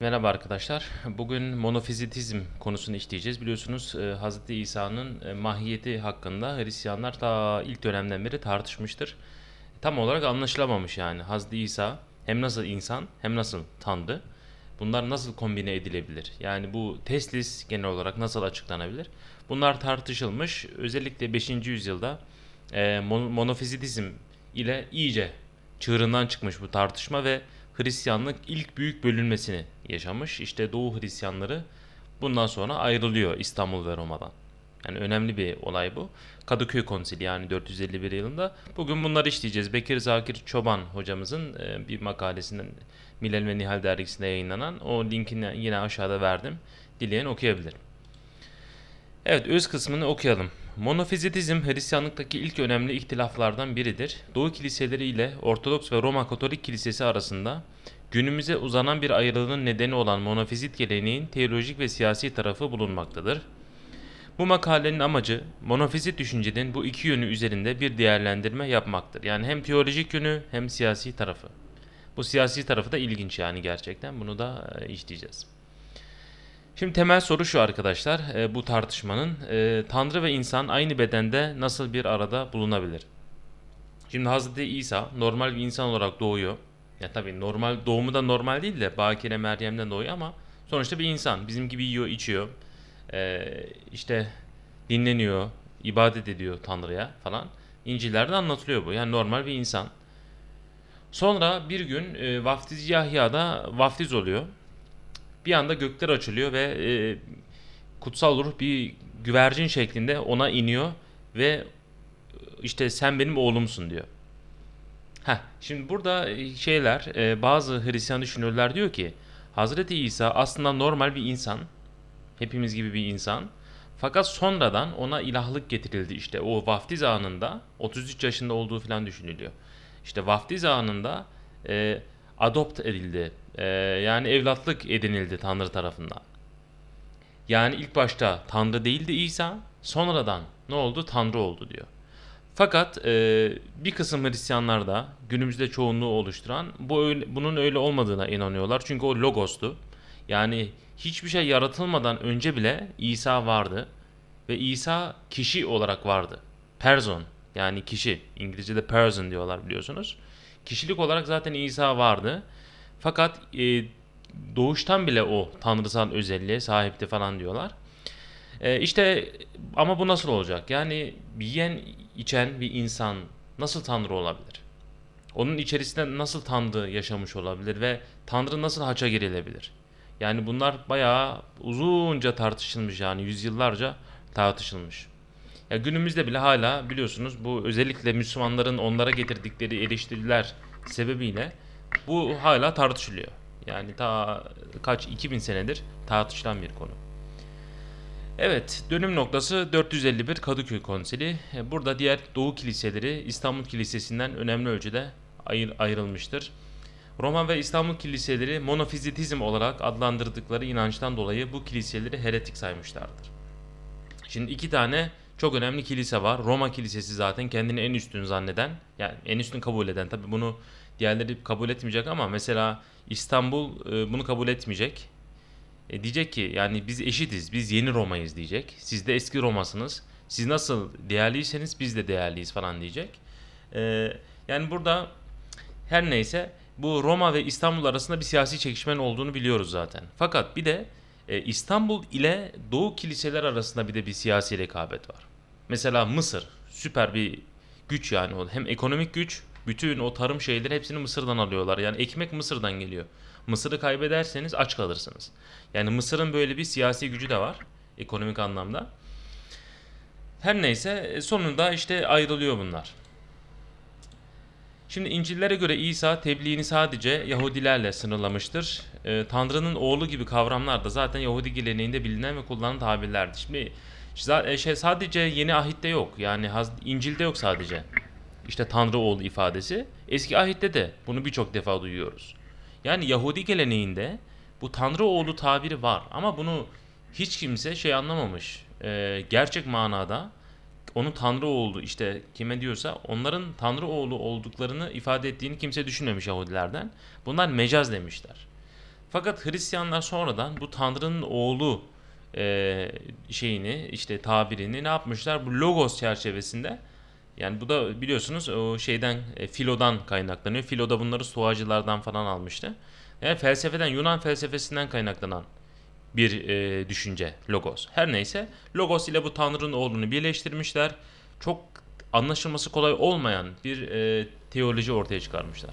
Merhaba arkadaşlar. Bugün monofizitizm konusunu işleyeceğiz. Biliyorsunuz e, Hz. İsa'nın e, mahiyeti hakkında Hristiyanlar ta ilk dönemden beri tartışmıştır. Tam olarak anlaşılamamış yani. Hz. İsa hem nasıl insan hem nasıl tanrı. Bunlar nasıl kombine edilebilir? Yani bu teslis genel olarak nasıl açıklanabilir? Bunlar tartışılmış. Özellikle 5. yüzyılda e, monofizitizm ile iyice çığırından çıkmış bu tartışma ve Hristiyanlık ilk büyük bölünmesini yaşamış. İşte Doğu Hristiyanları bundan sonra ayrılıyor İstanbul ve Roma'dan. Yani önemli bir olay bu. Kadıköy Konsili yani 451 yılında. Bugün bunları işleyeceğiz. Bekir Zakir Çoban hocamızın e, bir makalesinden Milen ve Nihal dergisinde yayınlanan o linkini yine aşağıda verdim. Dileyen okuyabilir. Evet öz kısmını okuyalım. Monofizitizm Hristiyanlıktaki ilk önemli ihtilaflardan biridir. Doğu kiliseleri ile Ortodoks ve Roma Katolik Kilisesi arasında Günümüze uzanan bir ayrılığın nedeni olan monofizit geleneğin teolojik ve siyasi tarafı bulunmaktadır. Bu makalenin amacı monofizit düşüncenin bu iki yönü üzerinde bir değerlendirme yapmaktır. Yani hem teolojik yönü hem siyasi tarafı. Bu siyasi tarafı da ilginç yani gerçekten bunu da e, işleyeceğiz. Şimdi temel soru şu arkadaşlar e, bu tartışmanın e, Tanrı ve insan aynı bedende nasıl bir arada bulunabilir? Şimdi Hazreti İsa normal bir insan olarak doğuyor ya tabii normal doğumu da normal değil de Bakire Meryem'den doğuyor ama sonuçta bir insan. Bizim gibi yiyor, içiyor. Ee, işte dinleniyor, ibadet ediyor Tanrı'ya falan. İncil'lerde anlatılıyor bu. Yani normal bir insan. Sonra bir gün e, vaftiz Yahya vaftiz oluyor. Bir anda gökler açılıyor ve e, kutsal ruh bir güvercin şeklinde ona iniyor ve işte sen benim oğlumsun diyor. Heh, şimdi burada e, şeyler e, bazı Hristiyan düşünürler diyor ki Hazreti İsa aslında normal bir insan. Hepimiz gibi bir insan. Fakat sonradan ona ilahlık getirildi işte o vaftiz anında 33 yaşında olduğu falan düşünülüyor. İşte vaftiz anında e, adopt edildi e, yani evlatlık edinildi Tanrı tarafından. Yani ilk başta Tanrı değildi İsa sonradan ne oldu Tanrı oldu diyor. Fakat e, bir kısım Hristiyanlar da günümüzde çoğunluğu oluşturan bu öyle, bunun öyle olmadığına inanıyorlar. Çünkü o logostu. Yani hiçbir şey yaratılmadan önce bile İsa vardı ve İsa kişi olarak vardı. Person yani kişi. İngilizce'de person diyorlar biliyorsunuz. Kişilik olarak zaten İsa vardı. Fakat e, doğuştan bile o tanrısal özelliğe sahipti falan diyorlar. E, işte ama bu nasıl olacak? Yani yiyen içen bir insan nasıl tanrı olabilir? Onun içerisinde nasıl tanrı yaşamış olabilir ve tanrı nasıl haça girilebilir? Yani bunlar bayağı uzunca tartışılmış yani yüzyıllarca tartışılmış. Ya günümüzde bile hala biliyorsunuz bu özellikle Müslümanların onlara getirdikleri eleştiriler sebebiyle bu hala tartışılıyor. Yani ta kaç 2000 senedir tartışılan bir konu. Evet, dönüm noktası 451 Kadıköy Konsili. E, burada diğer Doğu kiliseleri İstanbul Kilisesi'nden önemli ölçüde ayır, ayrılmıştır. Roma ve İstanbul kiliseleri monofizitizm olarak adlandırdıkları inançtan dolayı bu kiliseleri heretik saymışlardır. Şimdi iki tane çok önemli kilise var. Roma kilisesi zaten kendini en üstün zanneden, yani en üstün kabul eden. Tabii bunu diğerleri kabul etmeyecek ama mesela İstanbul e, bunu kabul etmeyecek. E, diyecek ki yani biz eşitiz, biz yeni Roma'yız diyecek. Siz de eski Roma'sınız. Siz nasıl değerliyseniz biz de değerliyiz falan diyecek. E, yani burada her neyse bu Roma ve İstanbul arasında bir siyasi çekişmenin olduğunu biliyoruz zaten. Fakat bir de e, İstanbul ile Doğu kiliseler arasında bir de bir siyasi rekabet var. Mesela Mısır süper bir güç yani o. Hem ekonomik güç bütün o tarım şeyleri hepsini Mısır'dan alıyorlar. Yani ekmek Mısır'dan geliyor. Mısır'ı kaybederseniz aç kalırsınız. Yani Mısır'ın böyle bir siyasi gücü de var ekonomik anlamda. Her neyse e, sonunda işte ayrılıyor bunlar. Şimdi İncil'lere göre İsa tebliğini sadece Yahudilerle sınırlamıştır. E, Tanrı'nın oğlu gibi kavramlar da zaten Yahudi geleneğinde bilinen ve kullanılan tabirlerdi. Şimdi e, şey sadece yeni ahitte yok. Yani İncil'de yok sadece. İşte Tanrı oğlu ifadesi. Eski ahitte de bunu birçok defa duyuyoruz. Yani Yahudi geleneğinde bu Tanrı oğlu tabiri var ama bunu hiç kimse şey anlamamış. Ee, gerçek manada onu Tanrı oğlu işte kime diyorsa onların Tanrı oğlu olduklarını ifade ettiğini kimse düşünmemiş Yahudilerden. Bunlar mecaz demişler. Fakat Hristiyanlar sonradan bu Tanrı'nın oğlu e, şeyini işte tabirini ne yapmışlar? Bu logos çerçevesinde yani bu da biliyorsunuz o şeyden e, filodan kaynaklanıyor. Filo da bunları stoacılardan falan almıştı. Yani e, felsefeden Yunan felsefesinden kaynaklanan bir e, düşünce logos. Her neyse logos ile bu tanrının oğlunu birleştirmişler. Çok anlaşılması kolay olmayan bir e, teoloji ortaya çıkarmışlar.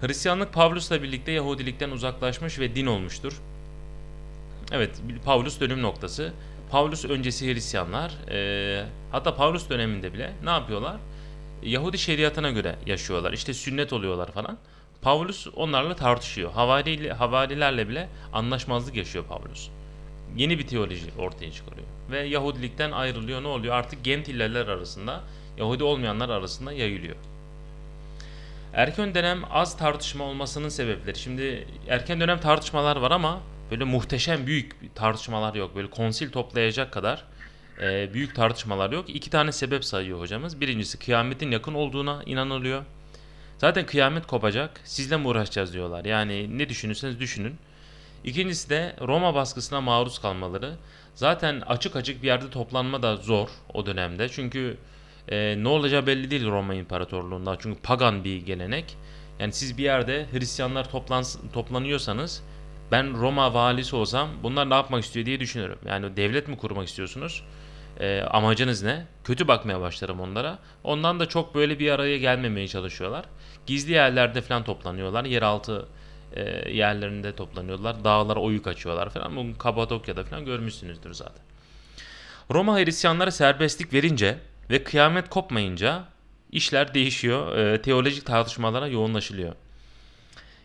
Hristiyanlık Pavlus'la birlikte Yahudilikten uzaklaşmış ve din olmuştur. Evet Pavlus dönüm noktası. Paulus öncesi Hristiyanlar e, hatta Paulus döneminde bile ne yapıyorlar? Yahudi şeriatına göre yaşıyorlar. İşte sünnet oluyorlar falan. Paulus onlarla tartışıyor. Havariyle, havarilerle bile anlaşmazlık yaşıyor Paulus. Yeni bir teoloji ortaya çıkarıyor. Ve Yahudilikten ayrılıyor. Ne oluyor? Artık Gentilleler arasında, Yahudi olmayanlar arasında yayılıyor. Erken dönem az tartışma olmasının sebepleri. Şimdi erken dönem tartışmalar var ama böyle muhteşem büyük tartışmalar yok. Böyle konsil toplayacak kadar e, büyük tartışmalar yok. İki tane sebep sayıyor hocamız. Birincisi kıyametin yakın olduğuna inanılıyor. Zaten kıyamet kopacak. Sizle mi uğraşacağız diyorlar. Yani ne düşünürseniz düşünün. İkincisi de Roma baskısına maruz kalmaları. Zaten açık açık bir yerde toplanma da zor o dönemde. Çünkü e, ne olacağı belli değil Roma İmparatorluğunda. Çünkü pagan bir gelenek. Yani siz bir yerde Hristiyanlar toplans toplanıyorsanız ben Roma valisi olsam bunlar ne yapmak istiyor diye düşünüyorum. Yani devlet mi kurmak istiyorsunuz? E, amacınız ne? Kötü bakmaya başlarım onlara. Ondan da çok böyle bir araya gelmemeye çalışıyorlar. Gizli yerlerde falan toplanıyorlar. Yeraltı e, yerlerinde toplanıyorlar. Dağlara oyuk açıyorlar falan. Bunu Kapadokya'da falan görmüşsünüzdür zaten. Roma Hristiyanlara serbestlik verince ve kıyamet kopmayınca işler değişiyor. E, teolojik tartışmalara yoğunlaşılıyor.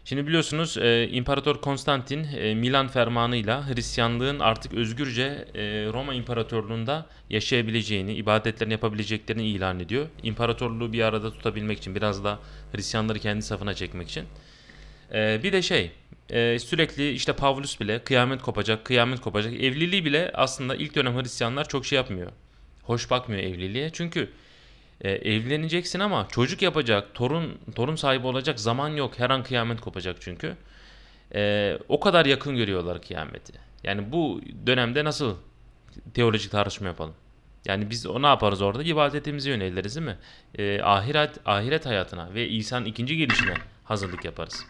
Şimdi biliyorsunuz e, İmparator Konstantin e, Milan fermanıyla Hristiyanlığın artık özgürce e, Roma İmparatorluğunda yaşayabileceğini, ibadetlerini yapabileceklerini ilan ediyor. İmparatorluğu bir arada tutabilmek için, biraz da Hristiyanları kendi safına çekmek için. E, bir de şey, e, sürekli işte Pavlus bile kıyamet kopacak, kıyamet kopacak. Evliliği bile aslında ilk dönem Hristiyanlar çok şey yapmıyor. Hoş bakmıyor evliliğe. Çünkü e, evleneceksin ama çocuk yapacak, torun torun sahibi olacak zaman yok. Her an kıyamet kopacak çünkü. E, o kadar yakın görüyorlar kıyameti. Yani bu dönemde nasıl teolojik tartışma yapalım? Yani biz o ne yaparız orada? İbadetimizi yöneliriz değil mi? E, ahiret ahiret hayatına ve İsa'nın ikinci gelişine hazırlık yaparız.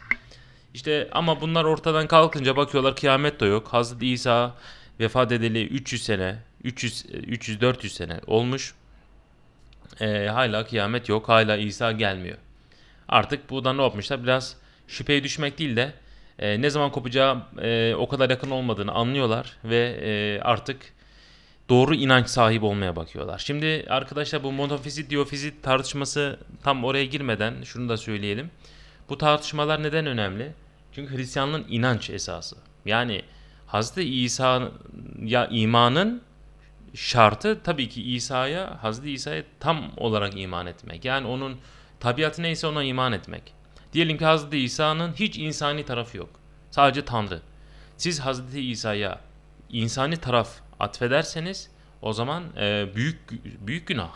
İşte ama bunlar ortadan kalkınca bakıyorlar kıyamet de yok. Hazreti İsa vefat edeli 300 sene, 300 300 400 sene olmuş e, hala kıyamet yok, hala İsa gelmiyor. Artık buradan ne yapmışlar? Biraz şüpheye düşmek değil de e, ne zaman kopacağı e, o kadar yakın olmadığını anlıyorlar ve e, artık doğru inanç sahibi olmaya bakıyorlar. Şimdi arkadaşlar bu monofizit diofizit tartışması tam oraya girmeden şunu da söyleyelim. Bu tartışmalar neden önemli? Çünkü Hristiyanlığın inanç esası. Yani Hazreti ya imanın şartı tabii ki İsa'ya, Hazreti İsa'ya tam olarak iman etmek. Yani onun tabiatı neyse ona iman etmek. Diyelim ki Hazreti İsa'nın hiç insani tarafı yok. Sadece Tanrı. Siz Hazreti İsa'ya insani taraf atfederseniz o zaman e, büyük büyük günah.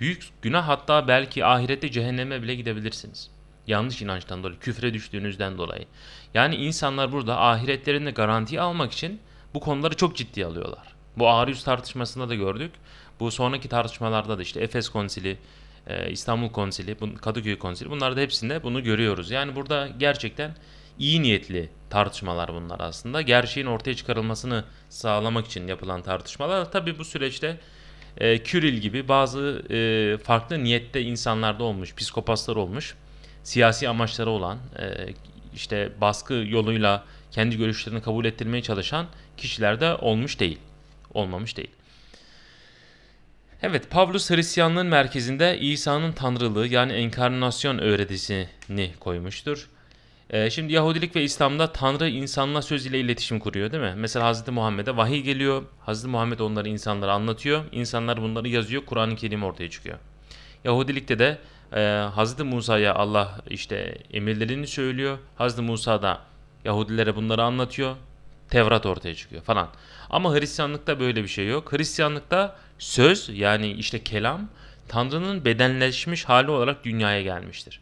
Büyük günah hatta belki ahirette cehenneme bile gidebilirsiniz. Yanlış inançtan dolayı, küfre düştüğünüzden dolayı. Yani insanlar burada ahiretlerini garanti almak için bu konuları çok ciddi alıyorlar. Bu Arius tartışmasında da gördük. Bu sonraki tartışmalarda da işte Efes konsili, e, İstanbul konsili, Kadıköy konsili bunlarda hepsinde bunu görüyoruz. Yani burada gerçekten iyi niyetli tartışmalar bunlar aslında. Gerçeğin ortaya çıkarılmasını sağlamak için yapılan tartışmalar. Tabii bu süreçte e, Küril gibi bazı e, farklı niyette insanlarda olmuş, psikopaslar olmuş, siyasi amaçları olan, e, işte baskı yoluyla kendi görüşlerini kabul ettirmeye çalışan kişilerde olmuş değil olmamış değil. Evet Pavlus Hristiyanlığın merkezinde İsa'nın tanrılığı yani enkarnasyon öğretisini koymuştur. Ee, şimdi Yahudilik ve İslam'da Tanrı insanla söz ile iletişim kuruyor değil mi? Mesela Hz. Muhammed'e vahiy geliyor. Hz. Muhammed onları insanlara anlatıyor. İnsanlar bunları yazıyor. Kur'an-ı Kerim ortaya çıkıyor. Yahudilikte de e, Hz. Musa'ya Allah işte emirlerini söylüyor. Hz. Musa da Yahudilere bunları anlatıyor. Tevrat ortaya çıkıyor falan. Ama Hristiyanlıkta böyle bir şey yok. Hristiyanlıkta söz yani işte kelam Tanrı'nın bedenleşmiş hali olarak dünyaya gelmiştir.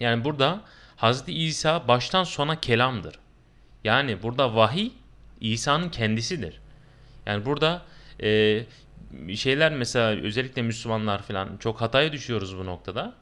Yani burada Hazreti İsa baştan sona kelamdır. Yani burada vahiy İsa'nın kendisidir. Yani burada e, şeyler mesela özellikle Müslümanlar falan çok hataya düşüyoruz bu noktada.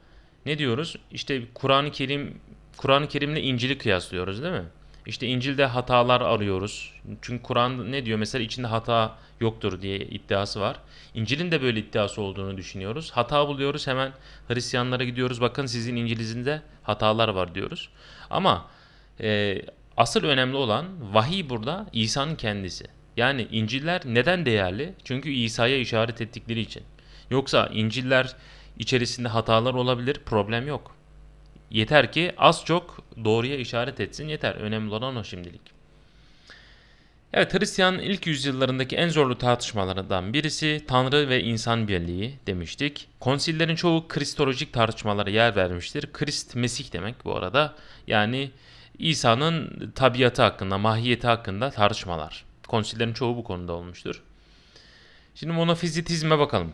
Ne diyoruz? İşte Kur'an-ı Kerim Kur'an-ı Kerim'le İncil'i kıyaslıyoruz değil mi? İşte İncil'de hatalar arıyoruz. Çünkü Kur'an ne diyor? Mesela içinde hata yoktur diye iddiası var. İncil'in de böyle iddiası olduğunu düşünüyoruz. Hata buluyoruz hemen Hristiyanlara gidiyoruz. Bakın sizin İncil'inizde hatalar var diyoruz. Ama e, asıl önemli olan vahiy burada İsa'nın kendisi. Yani İncil'ler neden değerli? Çünkü İsa'ya işaret ettikleri için. Yoksa İncil'ler içerisinde hatalar olabilir, problem yok. Yeter ki az çok doğruya işaret etsin yeter. Önemli olan o şimdilik. Evet Hristiyan ilk yüzyıllarındaki en zorlu tartışmalarından birisi Tanrı ve insan birliği demiştik. Konsillerin çoğu kristolojik tartışmalara yer vermiştir. Krist Mesih demek bu arada. Yani İsa'nın tabiatı hakkında, mahiyeti hakkında tartışmalar. Konsillerin çoğu bu konuda olmuştur. Şimdi monofizitizme bakalım.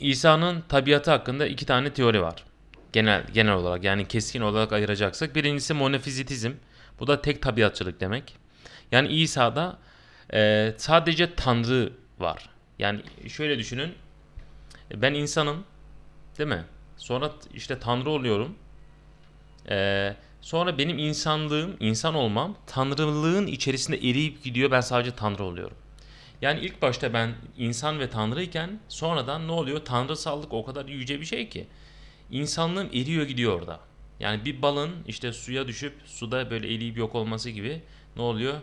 İsa'nın tabiatı hakkında iki tane teori var. Genel genel olarak yani keskin olarak ayıracaksak birincisi monofizitizm. Bu da tek tabiatçılık demek. Yani İsa'da e, sadece Tanrı var. Yani şöyle düşünün. E, ben insanım değil mi? Sonra işte Tanrı oluyorum. Ee, sonra benim insanlığım, insan olmam Tanrılığın içerisinde eriyip gidiyor. Ben sadece Tanrı oluyorum. Yani ilk başta ben insan ve Tanrı iken sonradan ne oluyor? Tanrısallık o kadar yüce bir şey ki. İnsanlığım eriyor gidiyor orada. Yani bir balın işte suya düşüp suda böyle eriyip yok olması gibi ne oluyor?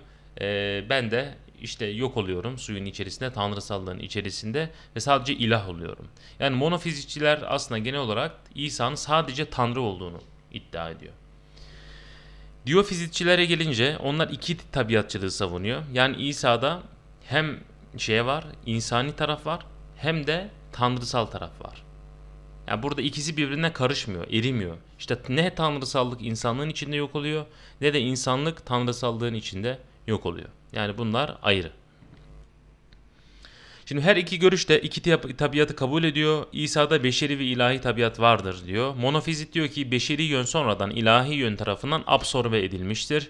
Ee, ben de işte yok oluyorum suyun içerisinde, tanrısallığın içerisinde ve sadece ilah oluyorum. Yani monofizikçiler aslında genel olarak İsa'nın sadece tanrı olduğunu iddia ediyor. Diyofizitçilere gelince onlar iki tabiatçılığı savunuyor. Yani İsa'da hem şey var, insani taraf var hem de tanrısal taraf var. Yani burada ikisi birbirine karışmıyor, erimiyor. İşte ne tanrısallık insanlığın içinde yok oluyor ne de insanlık tanrısallığın içinde yok oluyor. Yani bunlar ayrı. Şimdi her iki görüş de iki tabiatı kabul ediyor. İsa'da beşeri ve ilahi tabiat vardır diyor. Monofizit diyor ki beşeri yön sonradan ilahi yön tarafından absorbe edilmiştir.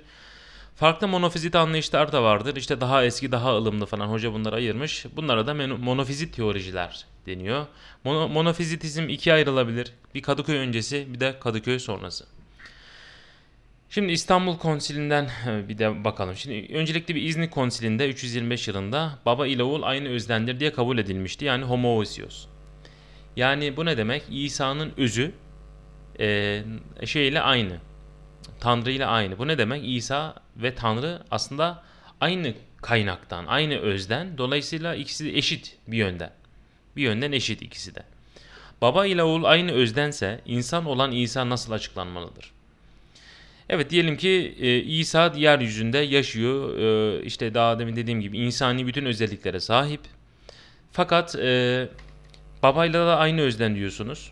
Farklı monofizit anlayışlar da vardır. İşte daha eski, daha ılımlı falan hoca bunları ayırmış. Bunlara da monofizit teolojiler deniyor. Mono, monofizitizm ikiye ayrılabilir. Bir Kadıköy öncesi bir de Kadıköy sonrası. Şimdi İstanbul Konsili'nden e, bir de bakalım. Şimdi öncelikle bir İznik Konsili'nde 325 yılında baba ile oğul aynı özdendir diye kabul edilmişti. Yani homoousios. Yani bu ne demek? İsa'nın özü e, şeyle aynı. Tanrı ile aynı. Bu ne demek? İsa ve Tanrı aslında aynı kaynaktan, aynı özden. Dolayısıyla ikisi eşit bir yönden. Bir yönden eşit ikisi de. Baba ile oğul aynı özdense insan olan İsa nasıl açıklanmalıdır? Evet diyelim ki e, İsa yüzünde yaşıyor. E, işte daha demin dediğim gibi insani bütün özelliklere sahip. Fakat e, babayla da aynı özden diyorsunuz.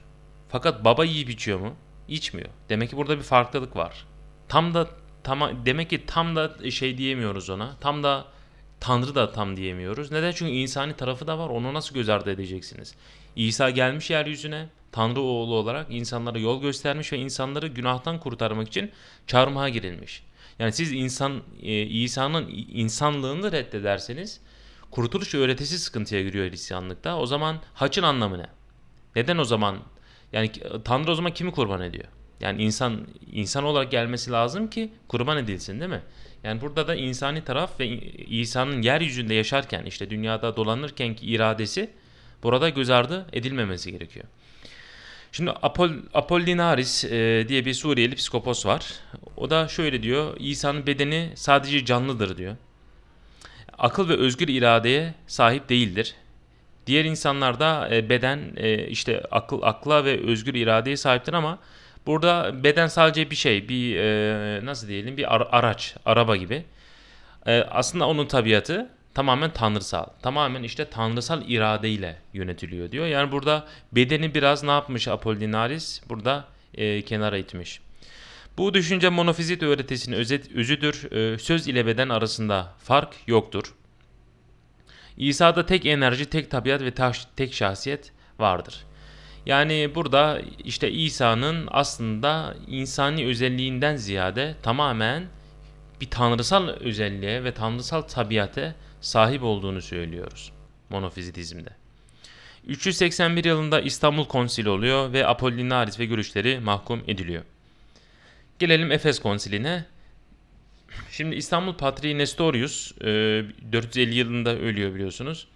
Fakat baba yiyip içiyor mu? İçmiyor. Demek ki burada bir farklılık var. Tam da tam demek ki tam da şey diyemiyoruz ona. Tam da Tanrı da tam diyemiyoruz. Neden? Çünkü insani tarafı da var. Onu nasıl göz ardı edeceksiniz? İsa gelmiş yeryüzüne. Tanrı oğlu olarak insanlara yol göstermiş ve insanları günahtan kurtarmak için çarmıha girilmiş. Yani siz insan e, İsa'nın insanlığını reddederseniz kurtuluş öğretisi sıkıntıya giriyor Hristiyanlıkta. O zaman haçın anlamı ne? Neden o zaman yani Tanrı o zaman kimi kurban ediyor? Yani insan insan olarak gelmesi lazım ki kurban edilsin değil mi? Yani burada da insani taraf ve İsa'nın yeryüzünde yaşarken işte dünyada dolanırken ki iradesi burada göz ardı edilmemesi gerekiyor. Şimdi Apol, Apollinaris e, diye bir Suriyeli psikopos var. O da şöyle diyor. İsa'nın bedeni sadece canlıdır diyor. Akıl ve özgür iradeye sahip değildir. Diğer insanlarda e, beden e, işte akıl akla ve özgür iradeye sahiptir ama Burada beden sadece bir şey, bir e, nasıl diyelim bir araç, araba gibi. E, aslında onun tabiatı tamamen tanrısal. Tamamen işte tanrısal iradeyle yönetiliyor diyor. Yani burada bedeni biraz ne yapmış Apollinaris? Burada e, kenara itmiş. Bu düşünce monofizit öğretisinin özet, özüdür. E, söz ile beden arasında fark yoktur. İsa'da tek enerji, tek tabiat ve taş, tek şahsiyet vardır. Yani burada işte İsa'nın aslında insani özelliğinden ziyade tamamen bir tanrısal özelliğe ve tanrısal tabiate sahip olduğunu söylüyoruz monofizitizmde. 381 yılında İstanbul Konsili oluyor ve Apollinaris ve görüşleri mahkum ediliyor. Gelelim Efes Konsili'ne. Şimdi İstanbul Patriği Nestorius 450 e, yılında ölüyor biliyorsunuz.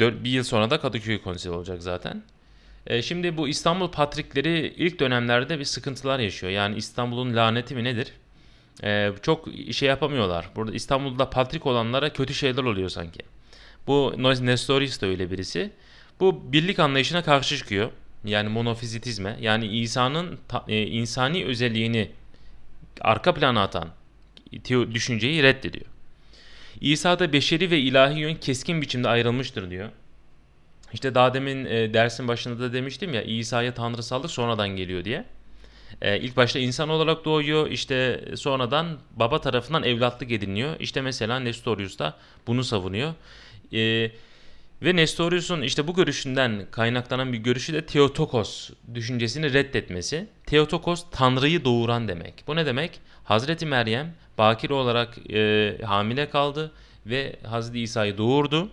Bir yıl sonra da Kadıköy Konsili olacak zaten. E, şimdi bu İstanbul patrikleri ilk dönemlerde bir sıkıntılar yaşıyor. Yani İstanbul'un laneti mi nedir? E, çok şey yapamıyorlar. Burada İstanbul'da patrik olanlara kötü şeyler oluyor sanki. Bu Nestoris de öyle birisi. Bu birlik anlayışına karşı çıkıyor. Yani monofizitizme yani İsa'nın e, insani özelliğini arka plana atan düşünceyi reddediyor. İsa'da beşeri ve ilahi yön keskin biçimde ayrılmıştır diyor. İşte daha demin e, dersin başında da demiştim ya İsa'ya tanrısallık sonradan geliyor diye. E, ilk başta insan olarak doğuyor işte sonradan baba tarafından evlatlık ediniyor. İşte mesela Nestorius da bunu savunuyor. E, ve Nestorius'un işte bu görüşünden kaynaklanan bir görüşü de Theotokos düşüncesini reddetmesi. Theotokos Tanrı'yı doğuran demek. Bu ne demek? Hazreti Meryem bakir olarak e, hamile kaldı ve Hazreti İsa'yı doğurdu.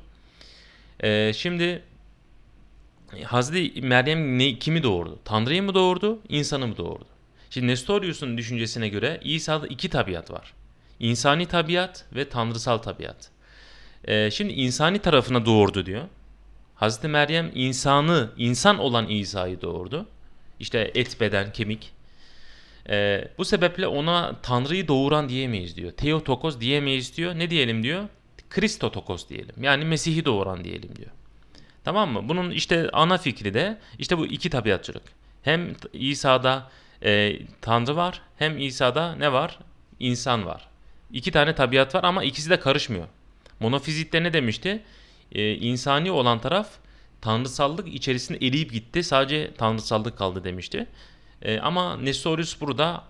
E, şimdi e, Hazreti Meryem ne, kimi doğurdu? Tanrı'yı mı doğurdu? İnsanı mı doğurdu? Şimdi Nestorius'un düşüncesine göre İsa'da iki tabiat var. İnsani tabiat ve tanrısal tabiat. Ee, şimdi insani tarafına doğurdu diyor. Hazreti Meryem insanı, insan olan İsa'yı doğurdu. İşte et, beden, kemik. Ee, bu sebeple ona Tanrı'yı doğuran diyemeyiz diyor. Teotokos diyemeyiz diyor. Ne diyelim diyor? Kristotokos diyelim. Yani Mesih'i doğuran diyelim diyor. Tamam mı? Bunun işte ana fikri de işte bu iki tabiatçılık. Hem İsa'da e, Tanrı var hem İsa'da ne var? İnsan var. İki tane tabiat var ama ikisi de karışmıyor. Monofizitte ne demişti? E, insani olan taraf tanrısallık içerisinde eriyip gitti. Sadece tanrısallık kaldı demişti. E, ama Nestorius burada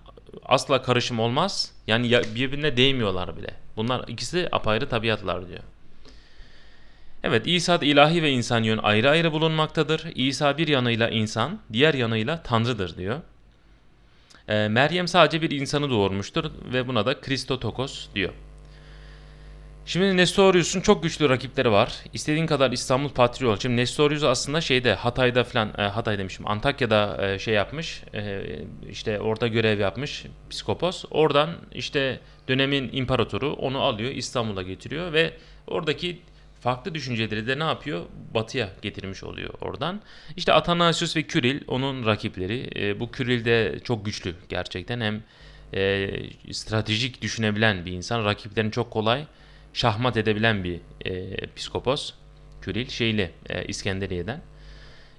asla karışım olmaz. Yani birbirine değmiyorlar bile. Bunlar ikisi apayrı tabiatlar diyor. Evet İsa'd ilahi ve insan yön ayrı ayrı bulunmaktadır. İsa bir yanıyla insan, diğer yanıyla Tanrı'dır diyor. E, Meryem sadece bir insanı doğurmuştur ve buna da Kristotokos diyor. Şimdi Nestorius'un çok güçlü rakipleri var. İstediğin kadar İstanbul Patriği ol. Şimdi Nestorius aslında şeyde Hatay'da falan, e, Hatay demişim Antakya'da e, şey yapmış. E, işte orada görev yapmış psikopos. Oradan işte dönemin imparatoru onu alıyor İstanbul'a getiriyor ve oradaki farklı düşünceleri de ne yapıyor? Batıya getirmiş oluyor oradan. İşte Athanasius ve Küril onun rakipleri. E, bu Küril de çok güçlü gerçekten. Hem e, stratejik düşünebilen bir insan. Rakiplerini çok kolay şahmat edebilen bir e, psikopos. Küril şeyli e, İskenderiye'den.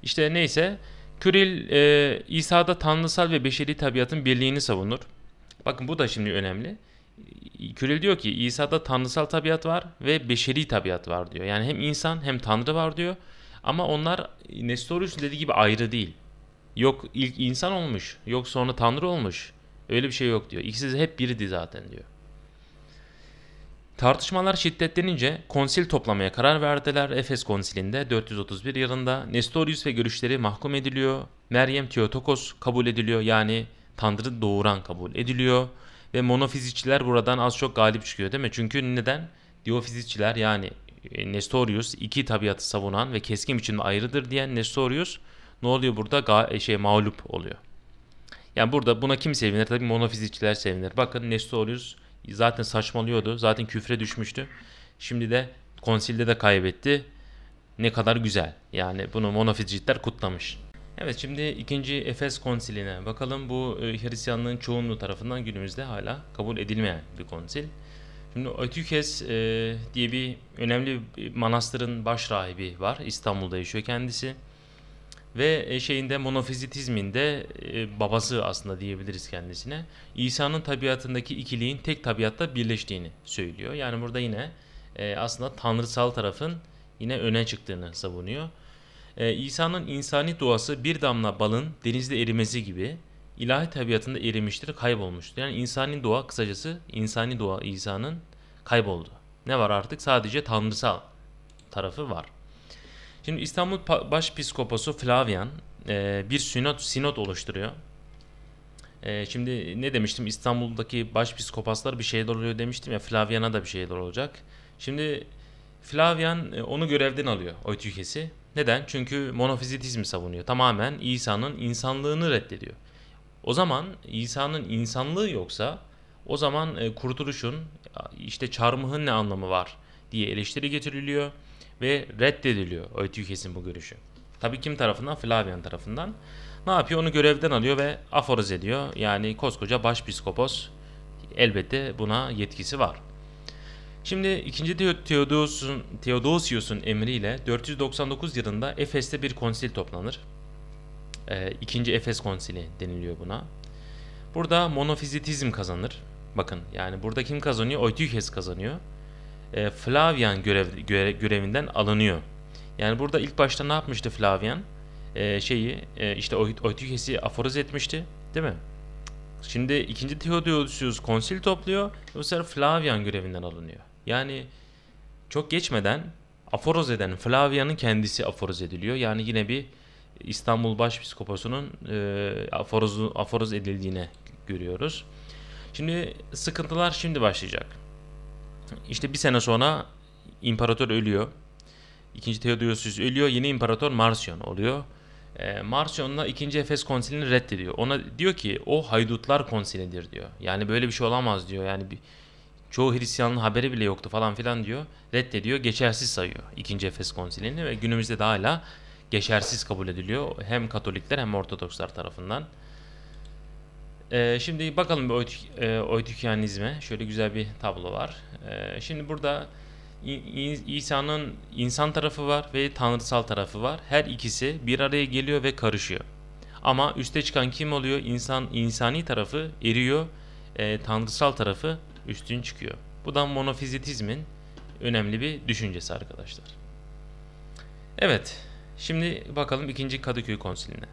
İşte neyse Küril e, İsa'da tanrısal ve beşeri tabiatın birliğini savunur. Bakın bu da şimdi önemli. Kürel diyor ki İsa'da tanrısal tabiat var ve beşeri tabiat var diyor. Yani hem insan hem tanrı var diyor. Ama onlar Nestorius dediği gibi ayrı değil. Yok ilk insan olmuş, yok sonra tanrı olmuş. Öyle bir şey yok diyor. İkisi de hep biriydi zaten diyor. Tartışmalar şiddetlenince konsil toplamaya karar verdiler. Efes konsilinde 431 yılında Nestorius ve görüşleri mahkum ediliyor. Meryem Theotokos kabul ediliyor yani Tanrı doğuran kabul ediliyor ve monofizikçiler buradan az çok galip çıkıyor değil mi? Çünkü neden? Diofizikçiler yani e, Nestorius iki tabiatı savunan ve keskin biçimde ayrıdır diyen Nestorius ne oluyor burada? E, şey mağlup oluyor. Yani burada buna kim sevinir? Tabii monofizikçiler sevinir. Bakın Nestorius zaten saçmalıyordu. Zaten küfre düşmüştü. Şimdi de konsilde de kaybetti. Ne kadar güzel. Yani bunu monofizikçiler kutlamış. Evet şimdi ikinci Efes konsiline bakalım. Bu e, Hristiyanlığın çoğunluğu tarafından günümüzde hala kabul edilmeyen bir konsil. Şimdi Ötükes e, diye bir önemli bir manastırın baş rahibi var. İstanbul'da yaşıyor kendisi. Ve e, şeyinde monofizitizmin de e, babası aslında diyebiliriz kendisine. İsa'nın tabiatındaki ikiliğin tek tabiatta birleştiğini söylüyor. Yani burada yine e, aslında tanrısal tarafın yine öne çıktığını savunuyor. Ee, İsa'nın insani duası bir damla balın denizde erimesi gibi ilahi tabiatında erimiştir, kaybolmuştur. Yani insani dua, kısacası insani dua İsa'nın kayboldu. Ne var artık? Sadece tanrısal tarafı var. Şimdi İstanbul Başpiskoposu Flavian e, bir sinot, sinot oluşturuyor. E, şimdi ne demiştim İstanbul'daki başpiskopaslar bir şeyler oluyor demiştim ya Flavian'a da bir şeyler olacak. Şimdi Flavian e, onu görevden alıyor o Oytükes'i neden? Çünkü monofizitizmi savunuyor. Tamamen İsa'nın insanlığını reddediyor. O zaman İsa'nın insanlığı yoksa o zaman e, kurtuluşun işte çarmıhın ne anlamı var diye eleştiri getiriliyor ve reddediliyor Ötükes'in bu görüşü. Tabii kim tarafından? Flavian tarafından. Ne yapıyor? Onu görevden alıyor ve aforoz ediyor. Yani koskoca başpiskopos elbette buna yetkisi var. Şimdi 2. Theodosius'un Theodosius'un emriyle 499 yılında Efes'te bir konsil toplanır. E, ikinci Efes konsili deniliyor buna. Burada monofizitizm kazanır. Bakın yani burada kim kazanıyor? Eutyches kazanıyor. E, Flavian görev, göre, görevinden alınıyor. Yani burada ilk başta ne yapmıştı Flavian? E, şeyi e, işte Eutyches'i aforoz etmişti değil mi? Şimdi 2. Theodosius konsil topluyor. Bu sefer Flavian görevinden alınıyor. Yani çok geçmeden aforoz eden Flavia'nın kendisi aforoz ediliyor. Yani yine bir İstanbul Başpiskoposu'nun e, aforoz, aforoz edildiğine görüyoruz. Şimdi sıkıntılar şimdi başlayacak. İşte bir sene sonra imparator ölüyor. İkinci Theodosius ölüyor. Yeni imparator Marcion oluyor. E, Marcion'la 2. Efes konsilini reddediyor. Ona diyor ki o haydutlar konsilidir diyor. Yani böyle bir şey olamaz diyor. Yani bir, Çoğu Hristiyanın haberi bile yoktu falan filan diyor. Reddediyor, geçersiz sayıyor 2. Efes Konsili'ni ve günümüzde de hala geçersiz kabul ediliyor. Hem Katolikler hem Ortodokslar tarafından. Ee, şimdi bakalım bir Oytükyanizme. E, Şöyle güzel bir tablo var. Ee, şimdi burada İsa'nın insan tarafı var ve tanrısal tarafı var. Her ikisi bir araya geliyor ve karışıyor. Ama üste çıkan kim oluyor? İnsan insani tarafı eriyor, e, tanrısal tarafı üstün çıkıyor. Bu da monofizitizmin önemli bir düşüncesi arkadaşlar. Evet, şimdi bakalım 2. Kadıköy Konsili'ne.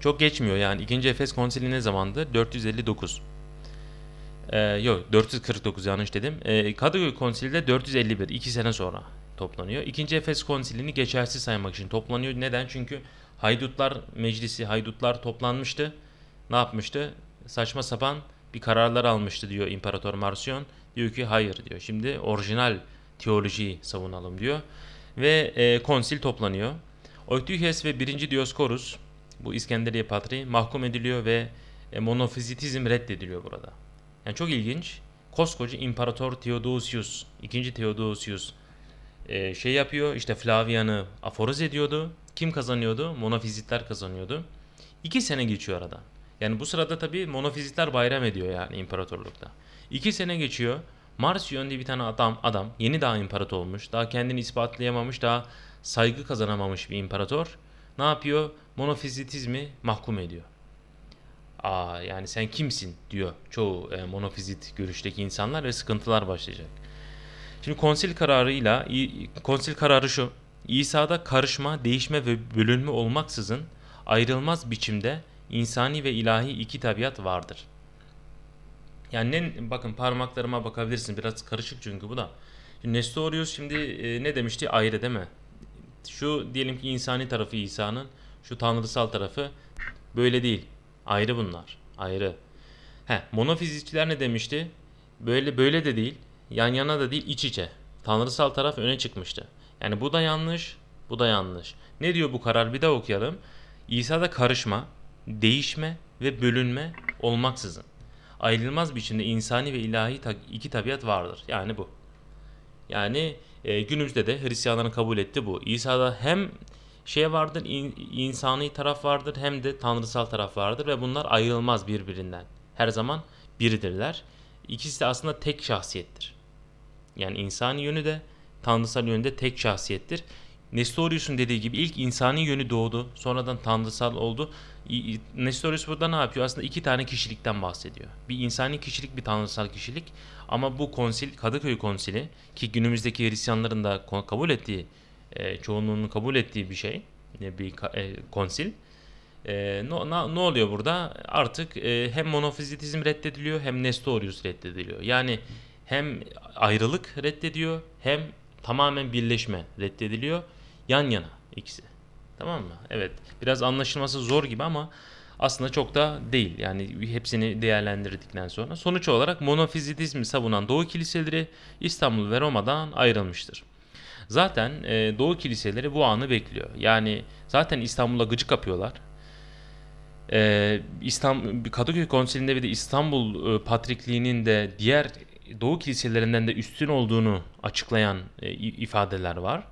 Çok geçmiyor yani 2. Efes Konsili ne zamandı? 459. Ee, yok 449 yanlış dedim. Ee, Kadıköy Konsili 451 2 sene sonra toplanıyor. 2. Efes Konsili'ni geçersiz saymak için toplanıyor. Neden? Çünkü Haydutlar Meclisi, Haydutlar toplanmıştı. Ne yapmıştı? Saçma sapan bir kararlar almıştı diyor İmparator Marsiyon. Diyor ki hayır diyor. Şimdi orijinal teolojiyi savunalım diyor. Ve e, konsil toplanıyor. Oytühes ve 1. Dioskorus bu İskenderiye Patriği mahkum ediliyor ve e, monofizitizm reddediliyor burada. Yani çok ilginç. Koskoca İmparator Theodosius, 2. Theodosius e, şey yapıyor. İşte Flavian'ı aforoz ediyordu. Kim kazanıyordu? Monofizitler kazanıyordu. İki sene geçiyor arada. Yani bu sırada tabii monofizitler bayram ediyor yani imparatorlukta. İki sene geçiyor. Marsiyon diye bir tane adam, adam yeni daha imparator olmuş. Daha kendini ispatlayamamış, daha saygı kazanamamış bir imparator. Ne yapıyor? Monofizitizmi mahkum ediyor. Aa yani sen kimsin diyor çoğu e, monofizit görüşteki insanlar ve sıkıntılar başlayacak. Şimdi konsil kararıyla konsil kararı şu. İsa'da karışma, değişme ve bölünme olmaksızın ayrılmaz biçimde insani ve ilahi iki tabiat vardır. Yani ne, bakın parmaklarıma bakabilirsin biraz karışık çünkü bu da. Şimdi Nestorius şimdi e, ne demişti ayrı değil mi? Şu diyelim ki insani tarafı İsa'nın şu tanrısal tarafı böyle değil. Ayrı bunlar. Ayrı. He, monofizikçiler ne demişti? Böyle böyle de değil. Yan yana da değil iç içe. Tanrısal taraf öne çıkmıştı. Yani bu da yanlış, bu da yanlış. Ne diyor bu karar? Bir de okuyalım. İsa'da karışma, değişme ve bölünme olmaksızın ayrılmaz biçimde insani ve ilahi iki tabiat vardır. Yani bu. Yani e, günümüzde de Hristiyanların kabul etti bu. İsa'da hem şey vardır, in, insani taraf vardır hem de tanrısal taraf vardır ve bunlar ayrılmaz birbirinden. Her zaman biridirler. İkisi de aslında tek şahsiyettir. Yani insani yönü de tanrısal yönü de tek şahsiyettir. Nestorius'un dediği gibi ilk insani yönü doğdu. Sonradan tanrısal oldu. Nestorius burada ne yapıyor? Aslında iki tane kişilikten bahsediyor. Bir insani kişilik, bir tanrısal kişilik. Ama bu konsil, Kadıköy konsili ki günümüzdeki Hristiyanların da kabul ettiği, e, çoğunluğunun kabul ettiği bir şey, e, bir e, konsil. E, ne, ne, ne oluyor burada? Artık e, hem monofizitizm reddediliyor hem Nestorius reddediliyor. Yani hem ayrılık reddediyor hem tamamen birleşme reddediliyor. Yan yana ikisi. Tamam mı? Evet. Biraz anlaşılması zor gibi ama aslında çok da değil. Yani hepsini değerlendirdikten sonra. Sonuç olarak monofizitizmi savunan Doğu kiliseleri İstanbul ve Roma'dan ayrılmıştır. Zaten e, Doğu kiliseleri bu anı bekliyor. Yani zaten İstanbul'a gıcık kapıyorlar. E, İstanbul, Kadıköy Konsili'nde bir de İstanbul e, Patrikliği'nin de diğer Doğu kiliselerinden de üstün olduğunu açıklayan e, ifadeler var.